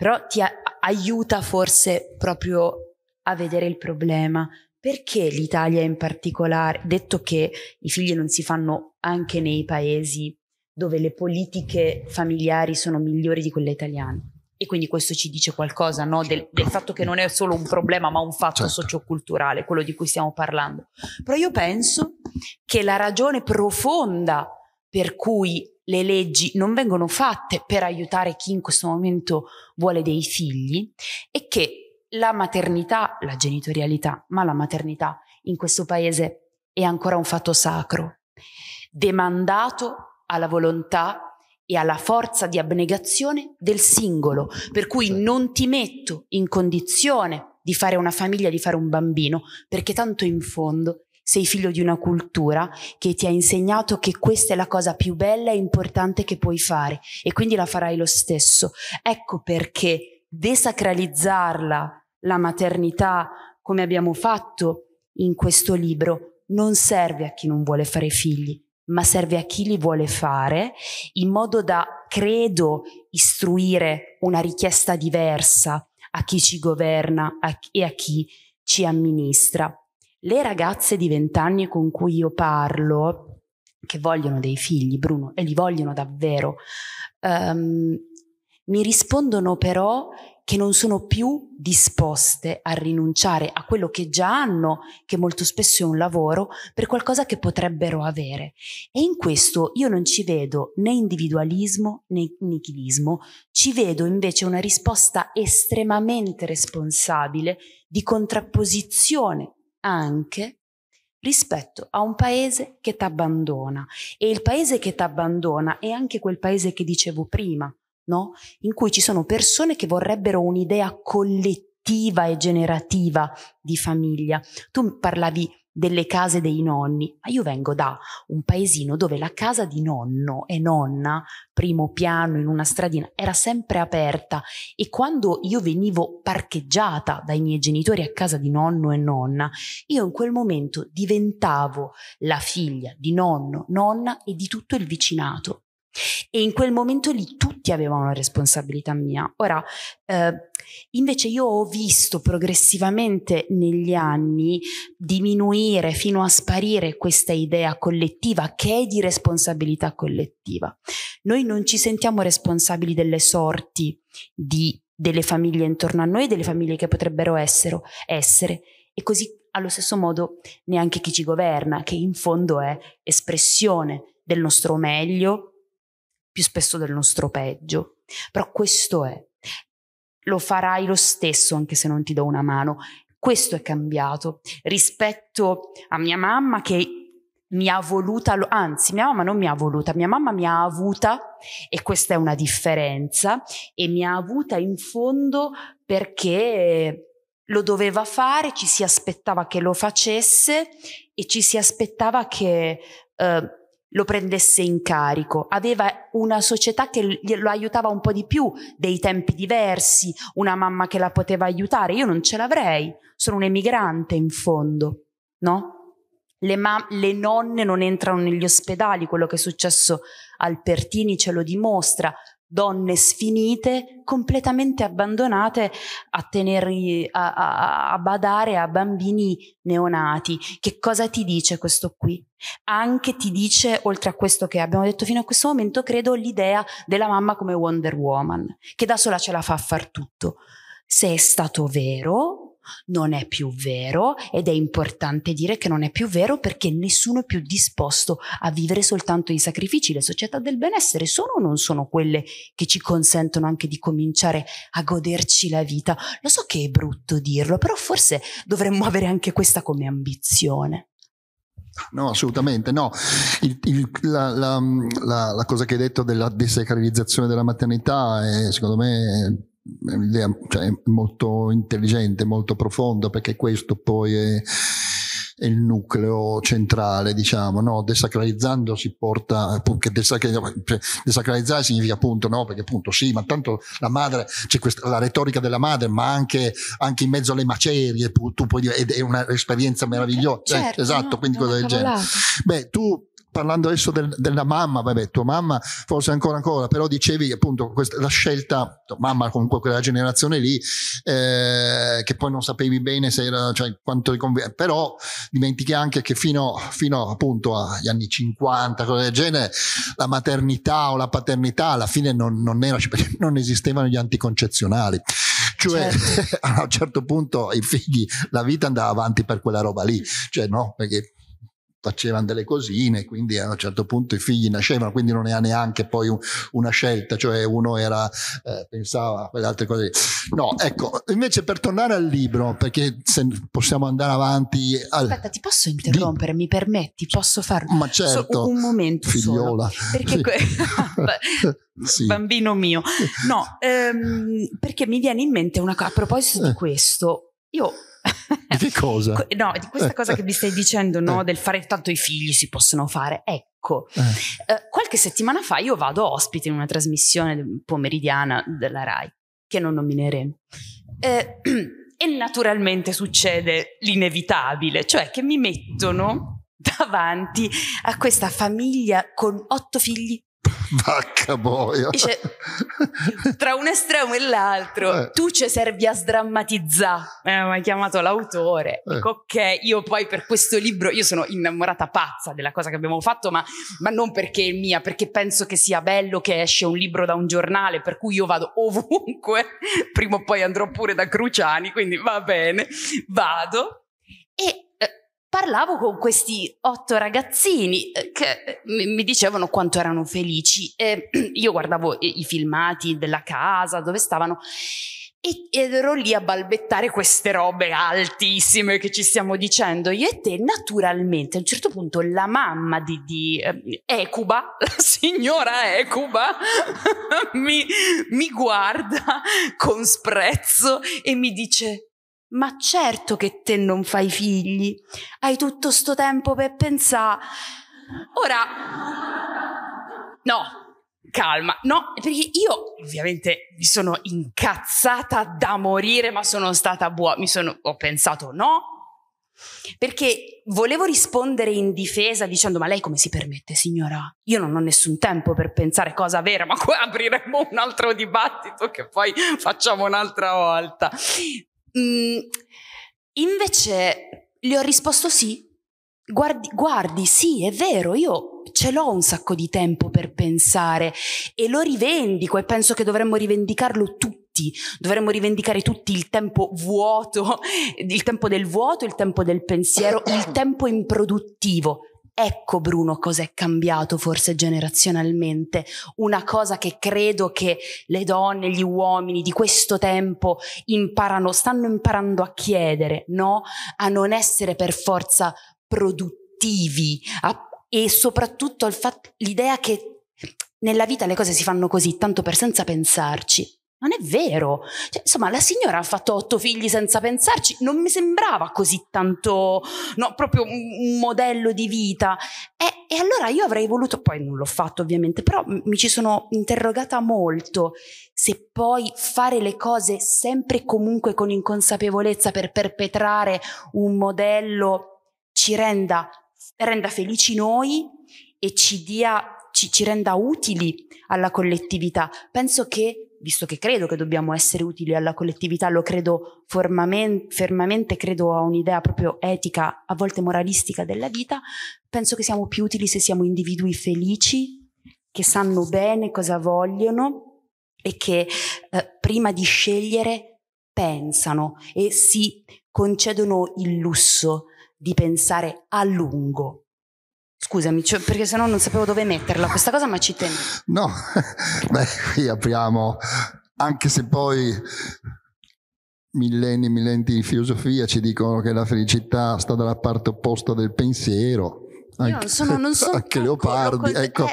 però ti a- aiuta forse proprio a vedere il problema. Perché l'Italia in particolare, detto che i figli non si fanno anche nei paesi dove le politiche familiari sono migliori di quelle italiane? E quindi questo ci dice qualcosa no? del, del, fatto che non è solo un problema, ma un fatto certo. socioculturale, quello di cui stiamo parlando. Però io penso che la ragione profonda per cui le leggi non vengono fatte per aiutare chi in questo momento vuole dei figli e che la maternità, la genitorialità, ma la maternità in questo paese è ancora un fatto sacro, demandato alla volontà e alla forza di abnegazione del singolo, per cui certo. non ti metto in condizione di fare una famiglia, di fare un bambino, perché tanto in fondo sei figlio di una cultura che ti ha insegnato che questa è la cosa più bella e importante che puoi fare e quindi la farai lo stesso. Ecco perché desacralizzarla, la maternità, come abbiamo fatto in questo libro, non serve a chi non vuole fare figli, ma serve a chi li vuole fare in modo da, credo, istruire una richiesta diversa a chi ci governa e a chi ci amministra. Le ragazze di vent'anni con cui io parlo, che vogliono dei figli, Bruno, e li vogliono davvero, um, mi rispondono però che non sono più disposte a rinunciare a quello che già hanno, che molto spesso è un lavoro, per qualcosa che potrebbero avere. E in questo io non ci vedo né individualismo né nichilismo, ci vedo invece una risposta estremamente responsabile di contrapposizione anche rispetto a un paese che t'abbandona. E il paese che t'abbandona è anche quel paese che dicevo prima, no? in cui ci sono persone che vorrebbero un'idea collettiva e generativa di famiglia. Tu parlavi delle case dei nonni, ma io vengo da un paesino dove la casa di nonno e nonna, primo piano in una stradina, era sempre aperta e quando io venivo parcheggiata dai miei genitori a casa di nonno e nonna, io in quel momento diventavo la figlia di nonno, nonna e di tutto il vicinato. E in quel momento lì tutti avevano la responsabilità mia. Ora, eh, invece io ho visto progressivamente negli anni diminuire fino a sparire questa idea collettiva che è di responsabilità collettiva. Noi non ci sentiamo responsabili delle sorti di, delle famiglie intorno a noi, delle famiglie che potrebbero essero, essere. E così allo stesso modo neanche chi ci governa, che in fondo è espressione del nostro meglio, più spesso del nostro peggio. Però questo è. Lo farai lo stesso anche se non ti do una mano. Questo è cambiato rispetto a mia mamma che mi ha voluta, anzi mia mamma non mi ha voluta, mia mamma mi ha avuta e questa è una differenza e mi ha avuta in fondo perché lo doveva fare, ci si aspettava che lo facesse e ci si aspettava che eh, lo prendesse in carico, aveva una società che lo aiutava un po' di più, dei tempi diversi, una mamma che la poteva aiutare, io non ce l'avrei, sono un emigrante in fondo, no? Le, le nonne non entrano negli ospedali, quello che è successo al Pertini ce lo dimostra, donne sfinite, completamente abbandonate a, teneri, a, a, a, badare a bambini neonati. Che cosa ti dice questo qui? Anche ti dice, oltre a questo che abbiamo detto fino a questo momento, credo l'idea della mamma come Wonder Woman, che da sola ce la fa a far tutto. Se è stato vero, non è più vero ed è importante dire che non è più vero perché nessuno è più disposto a vivere soltanto in sacrifici. Le società del benessere sono o non sono quelle che ci consentono anche di cominciare a goderci la vita? Lo so che è brutto dirlo, però forse dovremmo avere anche questa come ambizione. No, assolutamente no. Il, il, la, la, la, la, cosa che hai detto della desacralizzazione della maternità è secondo me è un'idea cioè, molto intelligente, molto profonda, perché questo poi è, è il nucleo centrale, diciamo, no? Desacralizzando si porta, perché cioè, desacralizzare significa appunto, no? Perché appunto sì, ma tanto la madre, c'è questa, la retorica della madre, ma anche, anche in mezzo alle macerie, tu puoi dire, è un'esperienza meravigliosa. Eh, certo, eh, esatto, no, quindi cosa del genere. Beh, tu parlando adesso del, della mamma, vabbè, tua mamma forse ancora ancora, però dicevi appunto questa, la scelta, mamma comunque quella generazione lì, eh, che poi non sapevi bene se era, cioè, quanto riconv- però dimentichi anche che fino, fino appunto agli anni 50, cose del genere, la maternità o la paternità alla fine non, non, era, non esistevano gli anticoncezionali cioè certo. a un certo punto i figli la vita andava avanti per quella roba lì cioè no perché facevano delle cosine, quindi a un certo punto i figli nascevano, quindi non era neanche poi un, una scelta, cioè uno era, eh, pensava a quelle altre cose. No, ecco, invece per tornare al libro, perché se possiamo andare avanti... Al... Aspetta, ti posso interrompere, di... mi permetti, posso farlo? Ma certo. So, un momento figliola. Solo, perché... Sì. Que- Sì. bambino mio. No, ehm, perché mi viene in mente una cosa a proposito di eh. questo. Io di che cosa? No, di questa cosa che mi stai dicendo, no? Eh. Del fare tanto i figli si possono fare. Ecco, eh, eh qualche settimana fa io vado ospite in una trasmissione pomeridiana della RAI, che non nomineremo. Eh, e naturalmente succede l'inevitabile, cioè che mi mettono davanti a questa famiglia con otto figli Vacca boia. Dice, tra un estremo e l'altro, eh. tu ci servi a sdrammatizzare. Eh, mi hai chiamato l'autore. Eh. Dico, ok, io poi per questo libro, io sono innamorata pazza della cosa che abbiamo fatto, ma, ma, non perché è mia, perché penso che sia bello che esce un libro da un giornale, per cui io vado ovunque, prima o poi andrò pure da Cruciani, quindi va bene, vado. E parlavo con questi otto ragazzini eh, che eh, mi dicevano quanto erano felici. E io guardavo i filmati della casa dove stavano ed ero lì a balbettare queste robe altissime che ci stiamo dicendo io e te naturalmente a un certo punto la mamma di, di eh, Ecuba la signora Ecuba mi, mi guarda con sprezzo e mi dice ma certo che te non fai figli, hai tutto sto tempo per pensare. Ora, no, calma, no, perché io ovviamente mi sono incazzata da morire, ma sono stata buona, mi sono, ho pensato no, perché volevo rispondere in difesa dicendo ma lei come si permette signora? Io non ho nessun tempo per pensare cosa vera, ma qua apriremo un altro dibattito che poi facciamo un'altra volta. Mm, invece gli ho risposto sì. Guardi, guardi, sì, è vero, io ce l'ho un sacco di tempo per pensare e lo rivendico e penso che dovremmo rivendicarlo tutti, dovremmo rivendicare tutti il tempo vuoto, il tempo del vuoto, il tempo del pensiero, il tempo improduttivo. Ecco Bruno cosa è cambiato forse generazionalmente, una cosa che credo che le donne, gli uomini di questo tempo imparano, stanno imparando a chiedere, no? A non essere per forza produttivi a, e soprattutto l'idea che nella vita le cose si fanno così, tanto per senza pensarci. Non è vero. Cioè, insomma, la signora ha fatto otto figli senza pensarci. Non mi sembrava così tanto, no, proprio un, modello di vita. E, e allora io avrei voluto, poi non l'ho fatto ovviamente, però mi ci sono interrogata molto se poi fare le cose sempre e comunque con inconsapevolezza per perpetrare un modello ci renda, renda felici noi e ci dia ci, ci, renda utili alla collettività. Penso che visto che credo che dobbiamo essere utili alla collettività, lo credo fermamente, credo a un'idea proprio etica, a volte moralistica della vita, penso che siamo più utili se siamo individui felici, che sanno bene cosa vogliono e che eh, prima di scegliere pensano e si concedono il lusso di pensare a lungo Scusami, cioè, perché sennò non sapevo dove metterla questa cosa, ma ci tengo. No, beh, qui apriamo, anche se poi millenni e millenni di filosofia ci dicono che la felicità sta dalla parte opposta del pensiero. Anche, Io non sono, non sono anche Leopardi, col... ecco. Eh,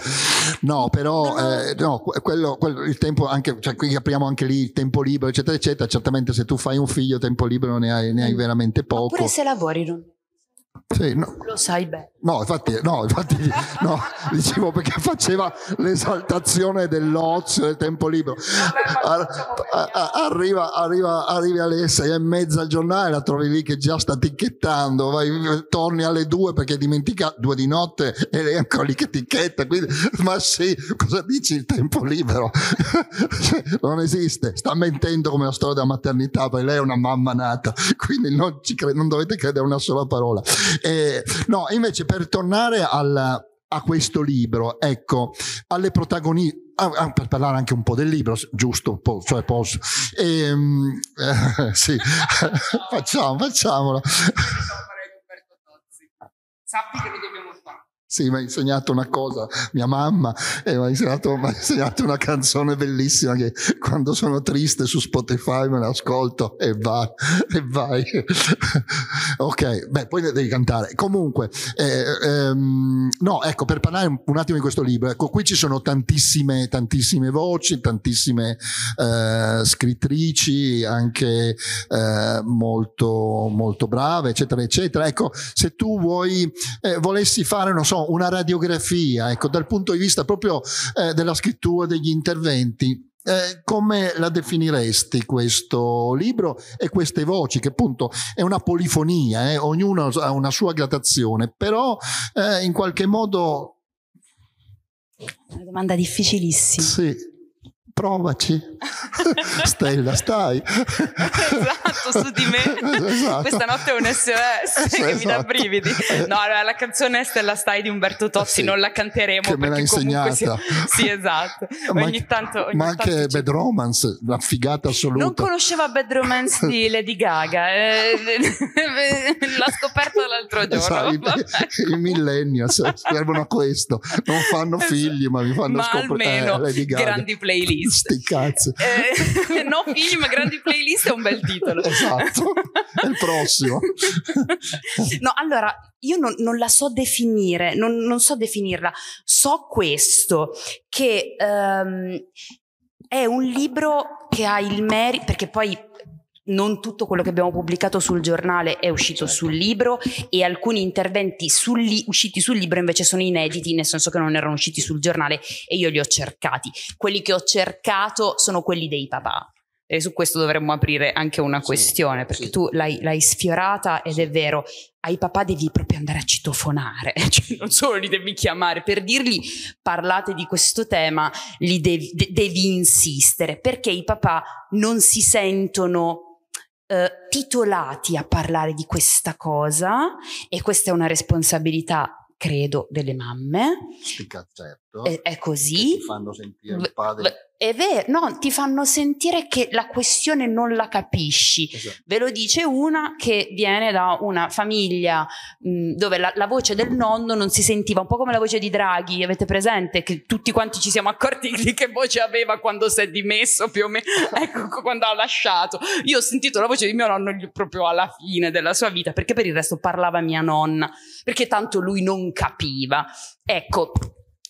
no, però eh, no, quello, quello, il tempo, anche, cioè, qui apriamo anche lì il tempo libero, eccetera, eccetera. Certamente se tu fai un figlio, tempo libero ne hai, ne hai mm. veramente poco. Oppure se lavori, non... Sì, no. lo sai bene. No, infatti, no, infatti no, dicevo perché faceva l'esaltazione dell'ozio, del tempo libero. Ar- arriva, arriva, arrivi alle sei e mezza al giornale, la trovi lì che già sta ticchettando, vai, torni alle due perché dimentica due di notte e lei è ancora lì che ticchetta, quindi, ma sì, cosa dici il tempo libero? non esiste, sta mentendo come la storia della maternità, poi lei è una mamma nata, quindi non, ci cre- non dovete credere una sola parola. E, no, invece per per tornare al, a questo libro, ecco, alle protagoniste, ah, per parlare anche un po' del libro, giusto, cioè posso, ehm, eh, sì, facciamo, facciamolo. Sappi che lo dobbiamo fare. Sì, mi ha insegnato una cosa, mia mamma, e mi ha insegnato, insegnato, una canzone bellissima che quando sono triste su Spotify me l'ascolto e va, e vai. ok, beh, poi devi cantare. Comunque, eh, ehm, no, ecco, per parlare un attimo di questo libro, ecco, qui ci sono tantissime, tantissime voci, tantissime eh, scrittrici, anche eh, molto, molto brave, eccetera, eccetera. Ecco, se tu vuoi, eh, volessi fare, non so, una radiografia, ecco, dal punto di vista proprio eh, della scrittura, degli interventi, eh, come la definiresti questo libro e queste voci, che appunto è una polifonia, eh? ognuno ha una sua gradazione, però eh, in qualche modo... Una domanda difficilissima. Sì provaci, Stella stai. esatto, su di me. Esatto. Questa notte è un SOS esatto. che mi dà esatto. brividi. No, la canzone Stella stai di Umberto Tozzi sì, non la canteremo. Che me l'ha insegnata. Si... Sì, esatto. Ma, ogni tanto, ogni ma tanto anche ci... Bad Romance, la figata assoluta. Non conosceva Bad Romance di Lady Gaga, eh, l'ha scoperto l'altro giorno. Sai, I, i millennials servono a questo, non fanno esatto. figli ma mi fanno ma scoprire eh, Lady Gaga. grandi playlist. Sti cazzi. Eh, no film, grandi playlist è un bel titolo. Esatto, è il prossimo. no, allora, io non, non la so definire, non, non, so definirla. So questo, che... Um, è un libro che ha il merito, perché poi non tutto quello che abbiamo pubblicato sul giornale è uscito certo. sul libro e alcuni interventi sul li- usciti sul libro invece sono inediti, nel senso che non erano usciti sul giornale e io li ho cercati. Quelli che ho cercato sono quelli dei papà. E su questo dovremmo aprire anche una sì, questione, perché sì. tu l'hai, l'hai, sfiorata ed è vero, ai papà devi proprio andare a citofonare, cioè non solo li devi chiamare, per dirgli parlate di questo tema, li devi, de- devi insistere, perché i papà non si sentono eh, titolati a parlare di questa cosa e questa è una responsabilità credo delle mamme Fica, certo, è, eh, è così fanno sentire il padre è vero, no, ti fanno sentire che la questione non la capisci. Esatto. Ve lo dice una che viene da una famiglia mh, dove la, la, voce del nonno non si sentiva, un po' come la voce di Draghi, avete presente? Che tutti quanti ci siamo accorti di che voce aveva quando si è dimesso, più o meno, ecco, quando ha lasciato. Io ho sentito la voce di mio nonno proprio alla fine della sua vita, perché per il resto parlava mia nonna, perché tanto lui non capiva. Ecco,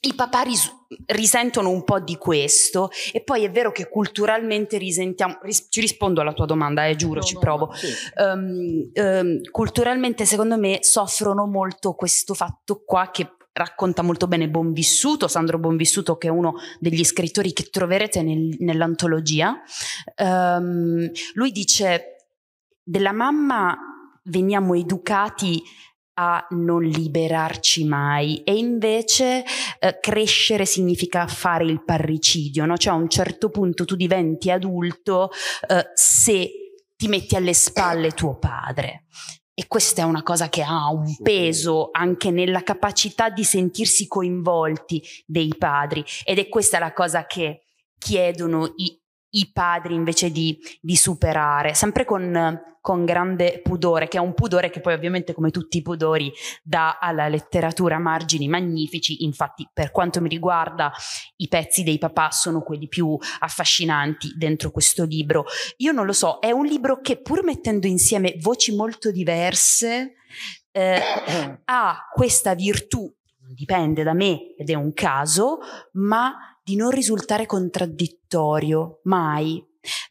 i papà ris- risentono un po' di questo e poi è vero che culturalmente risentiamo, ris- ci rispondo alla tua domanda, eh, giuro, no, ci no, provo, no, sì. um, um, culturalmente secondo me soffrono molto questo fatto qua che racconta molto bene Bonvissuto, Sandro Bonvissuto che è uno degli scrittori che troverete nel, nell'antologia. Um, lui dice della mamma veniamo educati a non liberarci mai e invece eh, crescere significa fare il parricidio, no? cioè a un certo punto tu diventi adulto eh, se ti metti alle spalle tuo padre. E questa è una cosa che ha un peso anche nella capacità di sentirsi coinvolti dei padri ed è questa la cosa che chiedono i, i padri invece di, di superare, sempre con, con, grande pudore, che è un pudore che poi ovviamente come tutti i pudori dà alla letteratura margini magnifici, infatti per quanto mi riguarda i pezzi dei papà sono quelli più affascinanti dentro questo libro. Io non lo so, è un libro che pur mettendo insieme voci molto diverse eh, ha questa virtù, non dipende da me ed è un caso, ma di non risultare contraddittorio, mai.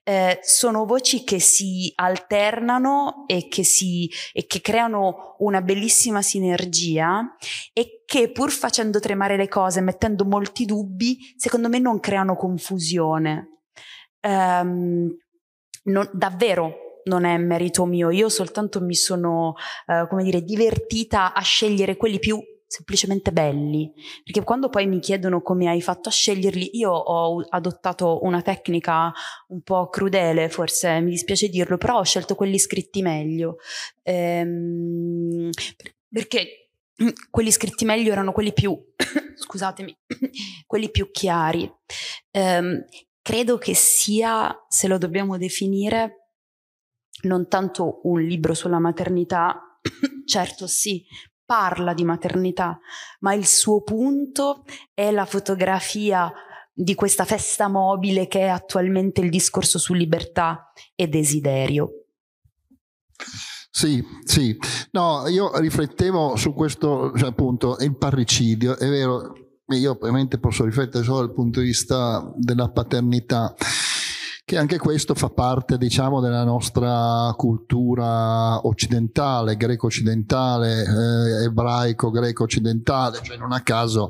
Eh, sono voci che si alternano e che, si, e che creano una bellissima sinergia e che pur facendo tremare le cose, mettendo molti dubbi, secondo me non creano confusione. Um, non, davvero non è merito mio, io soltanto mi sono, eh, come dire, divertita a scegliere quelli più semplicemente belli, perché quando poi mi chiedono come hai fatto a sceglierli, io ho adottato una tecnica un po' crudele, forse mi dispiace dirlo, però ho scelto quelli scritti meglio, ehm, perché mm, quelli scritti meglio erano quelli più, scusatemi, quelli più chiari. Ehm, credo che sia, se lo dobbiamo definire, non tanto un libro sulla maternità, certo sì, parla di maternità, ma il suo punto è la fotografia di questa festa mobile che è attualmente il discorso su libertà e desiderio. Sì, sì. No, io riflettevo su questo cioè, appunto, il parricidio, è vero, io ovviamente posso riflettere solo dal punto di vista della paternità, che anche questo fa parte diciamo, della nostra cultura occidentale, greco-occidentale, eh, ebraico-greco-occidentale, cioè non a caso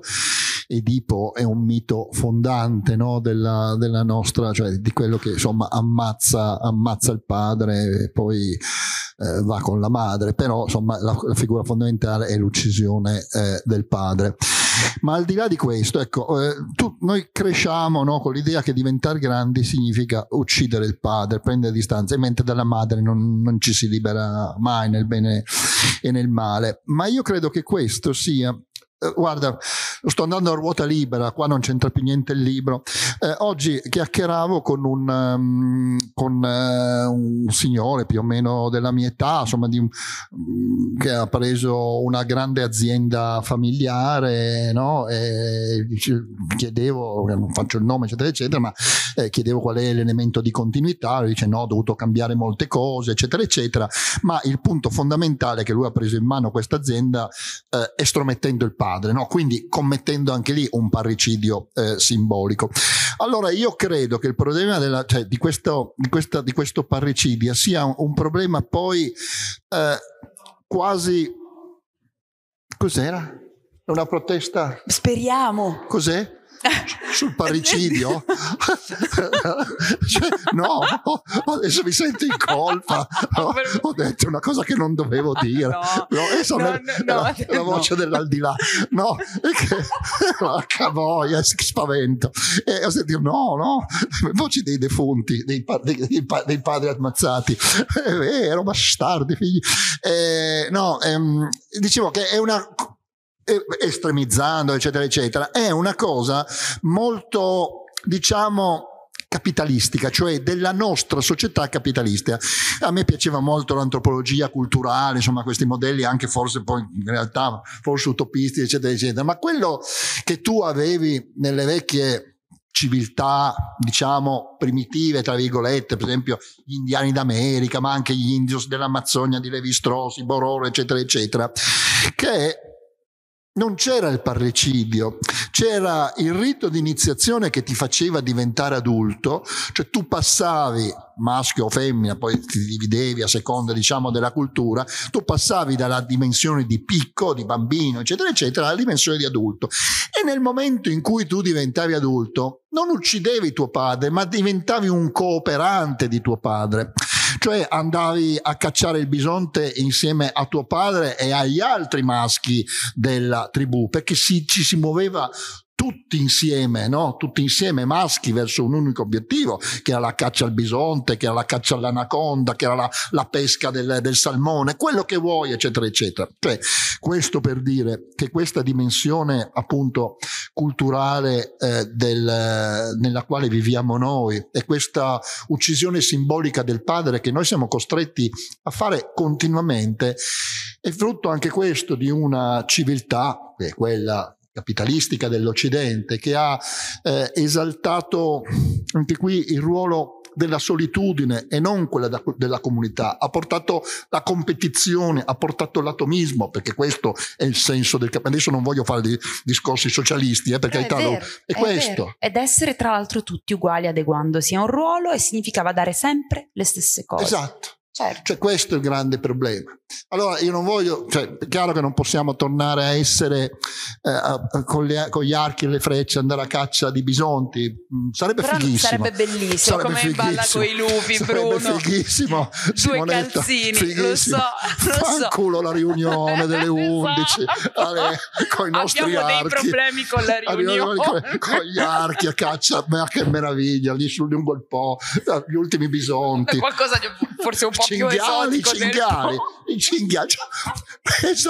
Edipo è un mito fondante no? della, della, nostra, cioè di quello che insomma ammazza, ammazza il padre e poi eh, va con la madre, però insomma la, la figura fondamentale è l'uccisione eh, del padre. Ma al di là di questo, ecco, eh, tu, noi cresciamo no, con l'idea che diventare grandi significa uccidere il padre, prendere distanza, mentre dalla madre non, non ci si libera mai nel bene e nel male. Ma io credo che questo sia eh, guarda, sto andando a ruota libera, qua non c'entra più niente il libro. Eh, oggi chiacchieravo con, un, um, con uh, un, signore più o meno della mia età, insomma, di, um, che ha preso una grande azienda familiare, no? E chiedevo, non faccio il nome, eccetera, eccetera, ma eh, chiedevo qual è l'elemento di continuità, lui dice no, ho dovuto cambiare molte cose, eccetera, eccetera, ma il punto fondamentale è che lui ha preso in mano questa azienda eh, estromettendo il padre padre, no? quindi commettendo anche lì un parricidio eh, simbolico. Allora io credo che il problema della, cioè, di, questo, di, questa, di, questo, parricidio sia un, problema poi eh, quasi... Cos'era? Una protesta? Speriamo. Cos'è? sul parricidio? cioè, no, adesso mi sento in colpa. Ho detto una cosa che non dovevo dire. No, no, no, no è la, voce dell'aldilà. No, è che la spavento. E ho sentito, no, no, voci dei defunti, dei, dei, dei padri ammazzati. È vero, bastardi, figli. Eh, no, ehm, dicevo che è una eh, estremizzando, eccetera, eccetera, è una cosa molto, diciamo, capitalistica, cioè della nostra società capitalista. A me piaceva molto l'antropologia culturale, insomma questi modelli anche forse poi in realtà forse utopisti, eccetera, eccetera, ma quello che tu avevi nelle vecchie civiltà, diciamo, primitive, tra virgolette, per esempio gli indiani d'America, ma anche gli indios dell'Amazzonia di Levi Strauss, i Bororo, eccetera, eccetera, che non c'era il parricidio, c'era il rito di iniziazione che ti faceva diventare adulto, cioè tu passavi, maschio o femmina, poi ti dividevi a seconda diciamo della cultura, tu passavi dalla dimensione di picco, di bambino, eccetera, eccetera, alla dimensione di adulto. E nel momento in cui tu diventavi adulto, non uccidevi tuo padre, ma diventavi un cooperante di tuo padre cioè andavi a cacciare il bisonte insieme a tuo padre e agli altri maschi della tribù, perché si, ci si muoveva tutti insieme, no? tutti insieme maschi verso un unico obiettivo, che era la caccia al bisonte, che era la caccia all'anaconda, che era la, la pesca del, del, salmone, quello che vuoi, eccetera, eccetera. Cioè, questo per dire che questa dimensione appunto culturale eh, del, nella quale viviamo noi e questa uccisione simbolica del padre che noi siamo costretti a fare continuamente, è frutto anche questo di una civiltà, che è quella capitalistica dell'Occidente, che ha eh, esaltato anche qui il ruolo della solitudine e non quella da, della comunità, ha portato la competizione, ha portato l'atomismo, perché questo è il senso del capitalismo. Adesso non voglio fare dei discorsi socialisti, eh, perché è, vero, lo, è, è questo. Vero. Ed essere tra l'altro tutti uguali adeguandosi a un ruolo e significava dare sempre le stesse cose. Esatto. Certo. Cioè questo è il grande problema. Allora io non voglio, cioè, è chiaro che non possiamo tornare a essere eh, con, le, con, gli archi e le frecce, andare a caccia di bisonti, mm, sarebbe Però fighissimo. Sarebbe bellissimo, sarebbe come fighissimo. balla con i lupi sarebbe Bruno. fighissimo, Due calzini, fighissimo. lo so, lo so. la riunione delle 11, esatto. alle, con i nostri Abbiamo archi. Abbiamo dei problemi con la riunione. Con, con gli archi a caccia, ma che meraviglia, lì sul lungo il po', gli ultimi bisonti. Qualcosa di forse un po' cinghiali, cinghiali, i cinghiali,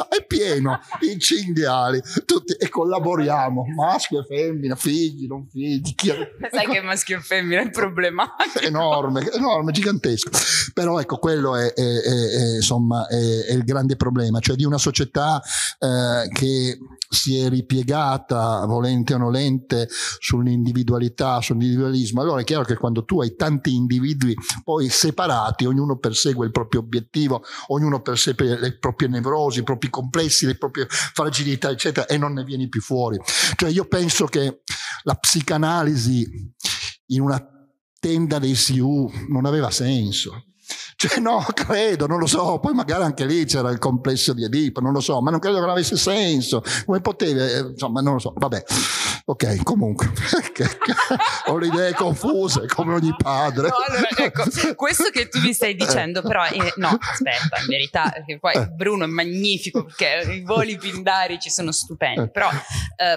è pieno, i cinghiali, tutti, e collaboriamo, maschio e femmina, figli, non figli. Chi... Sai che ecco. maschio e femmina è problematico. Enorme, enorme, gigantesco. Però ecco, quello è, è, è, è insomma, il grande problema, cioè di una società eh, che si è ripiegata, volente o nolente, sull'individualità, sull'individualismo. Allora è chiaro che quando tu hai tanti individui poi separati, ognuno persegue il proprio obiettivo, ognuno persegue le proprie nevrosi, i propri complessi, le proprie fragilità, eccetera, e non ne vieni più fuori. Cioè io penso che la psicanalisi in una tenda dei SIU non aveva senso cioè, no, credo, non lo so. Poi magari anche lì c'era il complesso di Edipo, non lo so, ma non credo che non avesse senso. Come poteva, eh, insomma, non lo so. Vabbè, ok, comunque, ho le idee confuse come ogni padre. No, allora, ecco, questo che tu mi stai eh. dicendo, però, eh, no, aspetta, in verità, perché poi eh. Bruno è magnifico, perché i voli pindarici sono stupendi, però eh,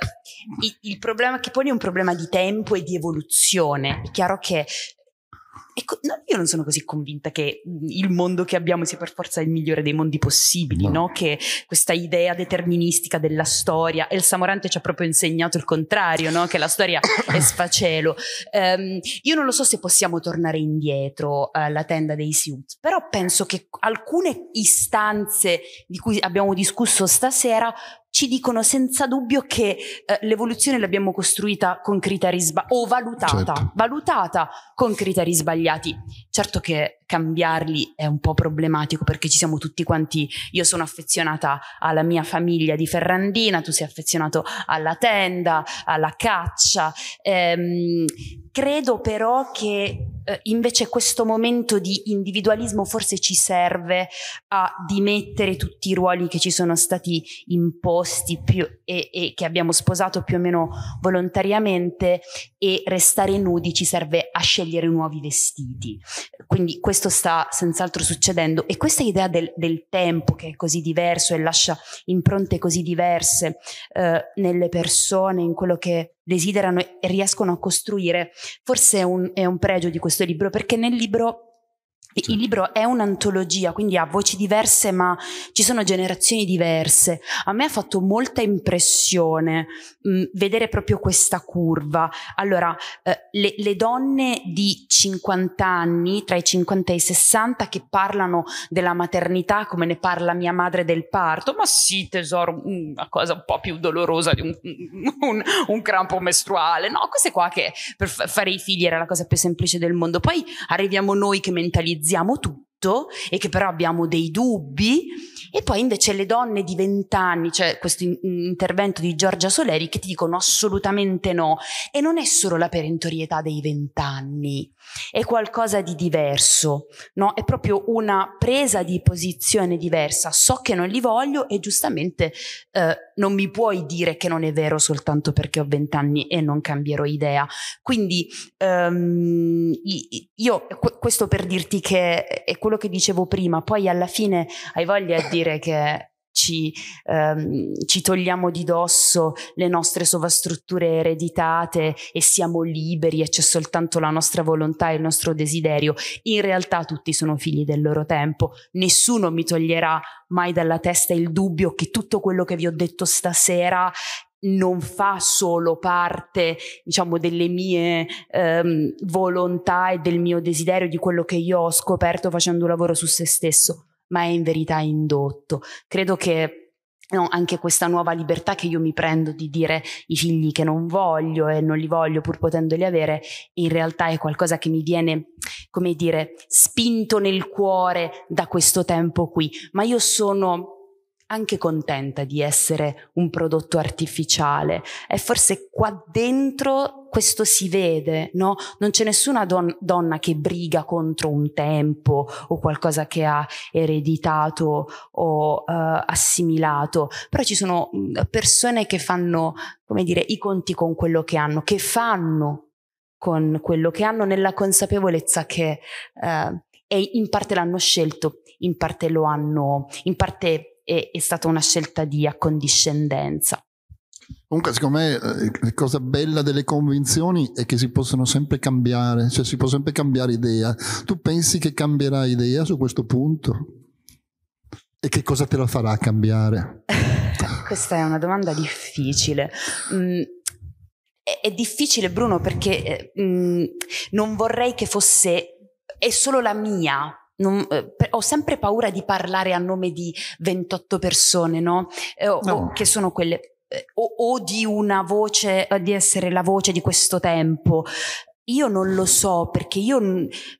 il problema che poni è un problema di tempo e di evoluzione. È chiaro che Ecco, no, io non sono così convinta che mm, il mondo che abbiamo sia per forza il migliore dei mondi possibili, no. no? Che questa idea deterministica della storia, Elsa Morante ci ha proprio insegnato il contrario, no? Che la storia è sfacelo. Um, io non lo so se possiamo tornare indietro eh, alla tenda dei Suits, però penso che alcune istanze di cui abbiamo discusso stasera ci dicono senza dubbio che eh, l'evoluzione l'abbiamo costruita con criteri sbagliati o valutata, certo. valutata con criteri sbagliati. Certo che cambiarli è un po' problematico perché ci siamo tutti quanti, io sono affezionata alla mia famiglia di Ferrandina, tu sei affezionato alla tenda, alla caccia. Ehm, credo però che eh, invece questo momento di individualismo forse ci serve a dimettere tutti i ruoli che ci sono stati imposti più, e, e che abbiamo sposato più o meno volontariamente e restare nudi ci serve a scegliere nuovi vestiti. Quindi questo questo sta senz'altro succedendo e questa idea del, del, tempo che è così diverso e lascia impronte così diverse eh, nelle persone, in quello che desiderano e riescono a costruire, forse è un, è un pregio di questo libro perché nel libro sì. Il libro è un'antologia, quindi ha voci diverse, ma ci sono generazioni diverse. A me ha fatto molta impressione mh, mm, vedere proprio questa curva. Allora, eh, le, le, donne di 50 anni, tra i 50 e i 60, che parlano della maternità come ne parla mia madre del parto, ma sì, tesoro, mm, una cosa un po' più dolorosa di un, un, un crampo mestruale. No, queste qua che per fare i figli era la cosa più semplice del mondo. Poi arriviamo noi che mentalizziamo idealizziamo tutto e che però abbiamo dei dubbi e poi invece le donne di vent'anni, c'è cioè questo in- intervento di Giorgia Soleri che ti dicono assolutamente no e non è solo la perentorietà dei vent'anni è qualcosa di diverso, no? È proprio una presa di posizione diversa. So che non li voglio e giustamente eh, non mi puoi dire che non è vero soltanto perché ho vent'anni e non cambierò idea. Quindi ehm, io questo per dirti che è quello che dicevo prima, poi alla fine hai voglia di dire che ci, ehm, ci togliamo di dosso le nostre sovrastrutture ereditate e siamo liberi e c'è soltanto la nostra volontà e il nostro desiderio. In realtà tutti sono figli del loro tempo, nessuno mi toglierà mai dalla testa il dubbio che tutto quello che vi ho detto stasera non fa solo parte, diciamo, delle mie ehm, volontà e del mio desiderio, di quello che io ho scoperto facendo lavoro su se stesso ma è in verità indotto. Credo che No, anche questa nuova libertà che io mi prendo di dire i figli che non voglio e non li voglio pur potendoli avere, in realtà è qualcosa che mi viene, come dire, spinto nel cuore da questo tempo qui. Ma io sono anche contenta di essere un prodotto artificiale e forse qua dentro questo si vede, no? Non c'è nessuna don- donna che briga contro un tempo o qualcosa che ha ereditato o uh, assimilato, però ci sono mm, persone che fanno, come dire, i conti con quello che hanno, che fanno con quello che hanno nella consapevolezza che uh, e in parte l'hanno scelto, in parte lo hanno, in parte è, è stata una scelta di accondiscendenza. Comunque, secondo me, eh, la cosa bella delle convinzioni è che si possono sempre cambiare, cioè si può sempre cambiare idea. Tu pensi che cambierà idea su questo punto? E che cosa te la farà cambiare? Questa è una domanda difficile. Mm, è, è, difficile, Bruno, perché eh, mm, non vorrei che fosse... È solo la mia non, eh, ho sempre paura di parlare a nome di 28 persone, no? Eh, no. O, che sono quelle. Eh, o, o, di una voce, eh, di essere la voce di questo tempo. Io non lo so perché io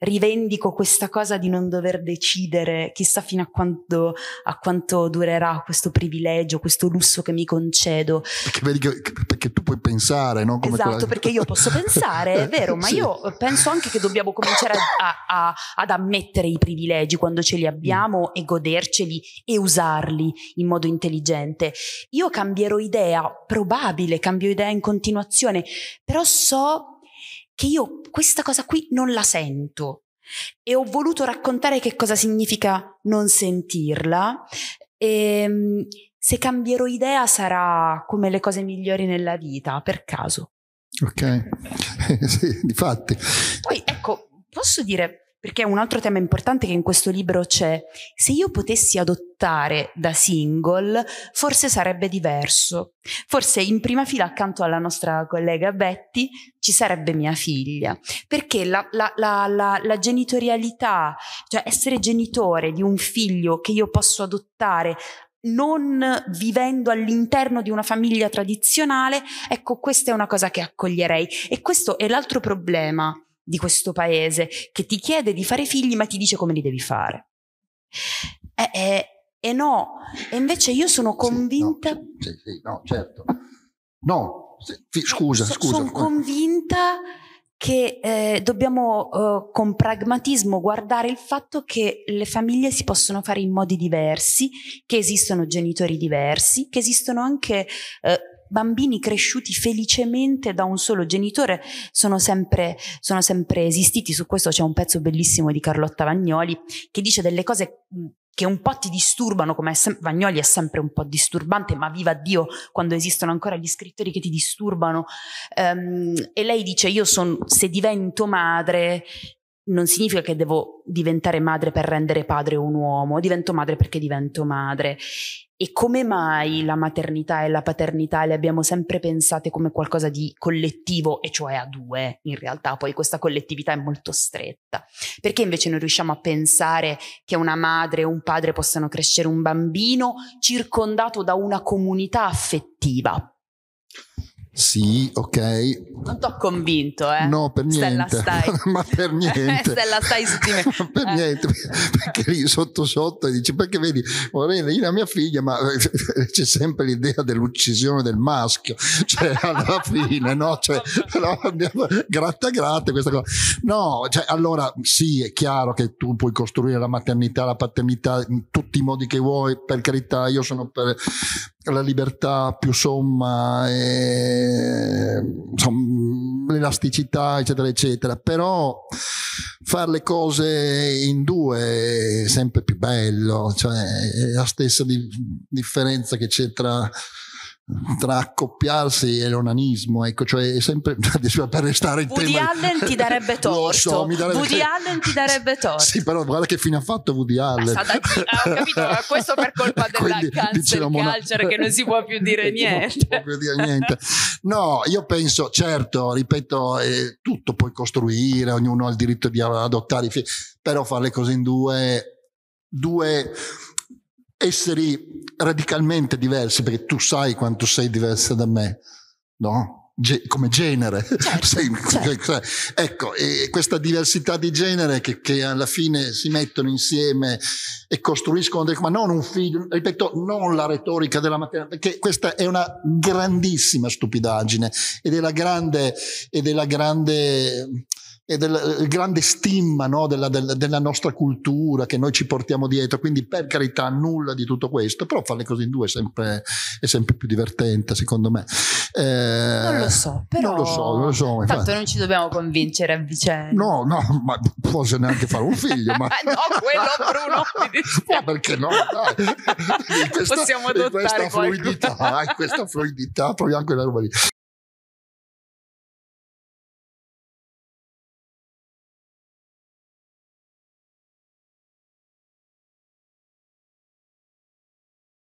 rivendico questa cosa di non dover decidere chissà fino a quanto, a quanto durerà questo privilegio, questo lusso che mi concedo. Perché, vedi che, perché tu puoi pensare, no? Come esatto, quella... perché io posso pensare, è vero, ma sì. io penso anche che dobbiamo cominciare a, a, ad ammettere i privilegi quando ce li mm. abbiamo mm. e goderceli e usarli in modo intelligente. Io cambierò idea, probabile, cambio idea in continuazione, però so che io questa cosa qui non la sento e ho voluto raccontare che cosa significa non sentirla. E, ehm, se cambierò idea sarà come le cose migliori nella vita, per caso. Ok, sì, difatti. Poi ecco, posso dire, perché un altro tema importante che in questo libro c'è, se io potessi adottare da single, forse sarebbe diverso. Forse in prima fila accanto alla nostra collega Betty ci sarebbe mia figlia, perché la, la, la, la genitorialità, cioè essere genitore di un figlio che io posso adottare non vivendo all'interno di una famiglia tradizionale, ecco questa è una cosa che accoglierei. E questo è l'altro problema di questo paese che ti chiede di fare figli ma ti dice come li devi fare. E, eh, e, eh, e no, e invece io sono convinta... Sì, no, sì, no certo. No, sì, scusa, so, scusa. Sono convinta che eh, dobbiamo eh, con pragmatismo guardare il fatto che le famiglie si possono fare in modi diversi, che esistono genitori diversi, che esistono anche eh, bambini cresciuti felicemente da un solo genitore sono sempre, sono sempre esistiti. Su questo c'è un pezzo bellissimo di Carlotta Vagnoli che dice delle cose mm, che un po' ti disturbano, come sem- Vagnoli è sempre un po' disturbante, ma viva Dio quando esistono ancora gli scrittori che ti disturbano. Um, e lei dice, io sono, se divento madre, non significa che devo diventare madre per rendere padre un uomo, divento madre perché divento madre. E come mai la maternità e la paternità le abbiamo sempre pensate come qualcosa di collettivo, e cioè a due? In realtà poi questa collettività è molto stretta. Perché invece non riusciamo a pensare che una madre e un padre possano crescere un bambino circondato da una comunità affettiva? Sì, ok. Non ti ho convinto, eh? No, per niente. Ma per niente. Stella stai su di me. per niente, perché lì sotto sotto dici, perché vedi, vorrei dire a mia figlia, ma c'è sempre l'idea dell'uccisione del maschio, cioè alla fine, no? Cioè, no, andiamo, gratta gratta questa cosa. No, cioè, allora sì, è chiaro che tu puoi costruire la maternità, la paternità in tutti i modi che vuoi, per carità, io sono per, la libertà più somma, e, insomma, l'elasticità, eccetera, eccetera. Però fare le cose in due è sempre più bello, cioè è la stessa di- differenza che c'è tra tra accoppiarsi e l'onanismo, ecco, cioè sempre per restare in Woody tema. Allen ti darebbe torto. Lo so, darebbe... Woody Allen ti darebbe torto. sì, però guarda che fine ha fatto Woody Allen. Ah, chi... ah, ho capito, ma questo per colpa della Quindi, cancel una... che non si può più dire niente. non si può più dire niente. No, io penso, certo, ripeto, eh, tutto puoi costruire, ognuno ha il diritto di adottare i figli, però fare le cose in due due esseri radicalmente diversi, perché tu sai quanto sei diversa da me, no? Ge- come genere. Certo, sei, certo. Cioè, ecco, questa diversità di genere che, che, alla fine si mettono insieme e costruiscono, del, ma non un figlio, ripeto, non la retorica della maternità, perché questa è una grandissima stupidaggine ed è la grande, ed è la grande e del eh, grande stigma no, della, della, della, nostra cultura che noi ci portiamo dietro, quindi per carità nulla di tutto questo, però fare le cose in due è sempre, è sempre più divertente secondo me. Eh, non lo so, però... Non lo so, non lo so. Tanto non ci dobbiamo convincere a vicenda. No, no, ma forse neanche fare un figlio. Ma... no, quello Bruno mi ma perché no? Dai. Questa, Possiamo adottare in questa fluidità, in eh, questa fluidità, proviamo quella roba lì.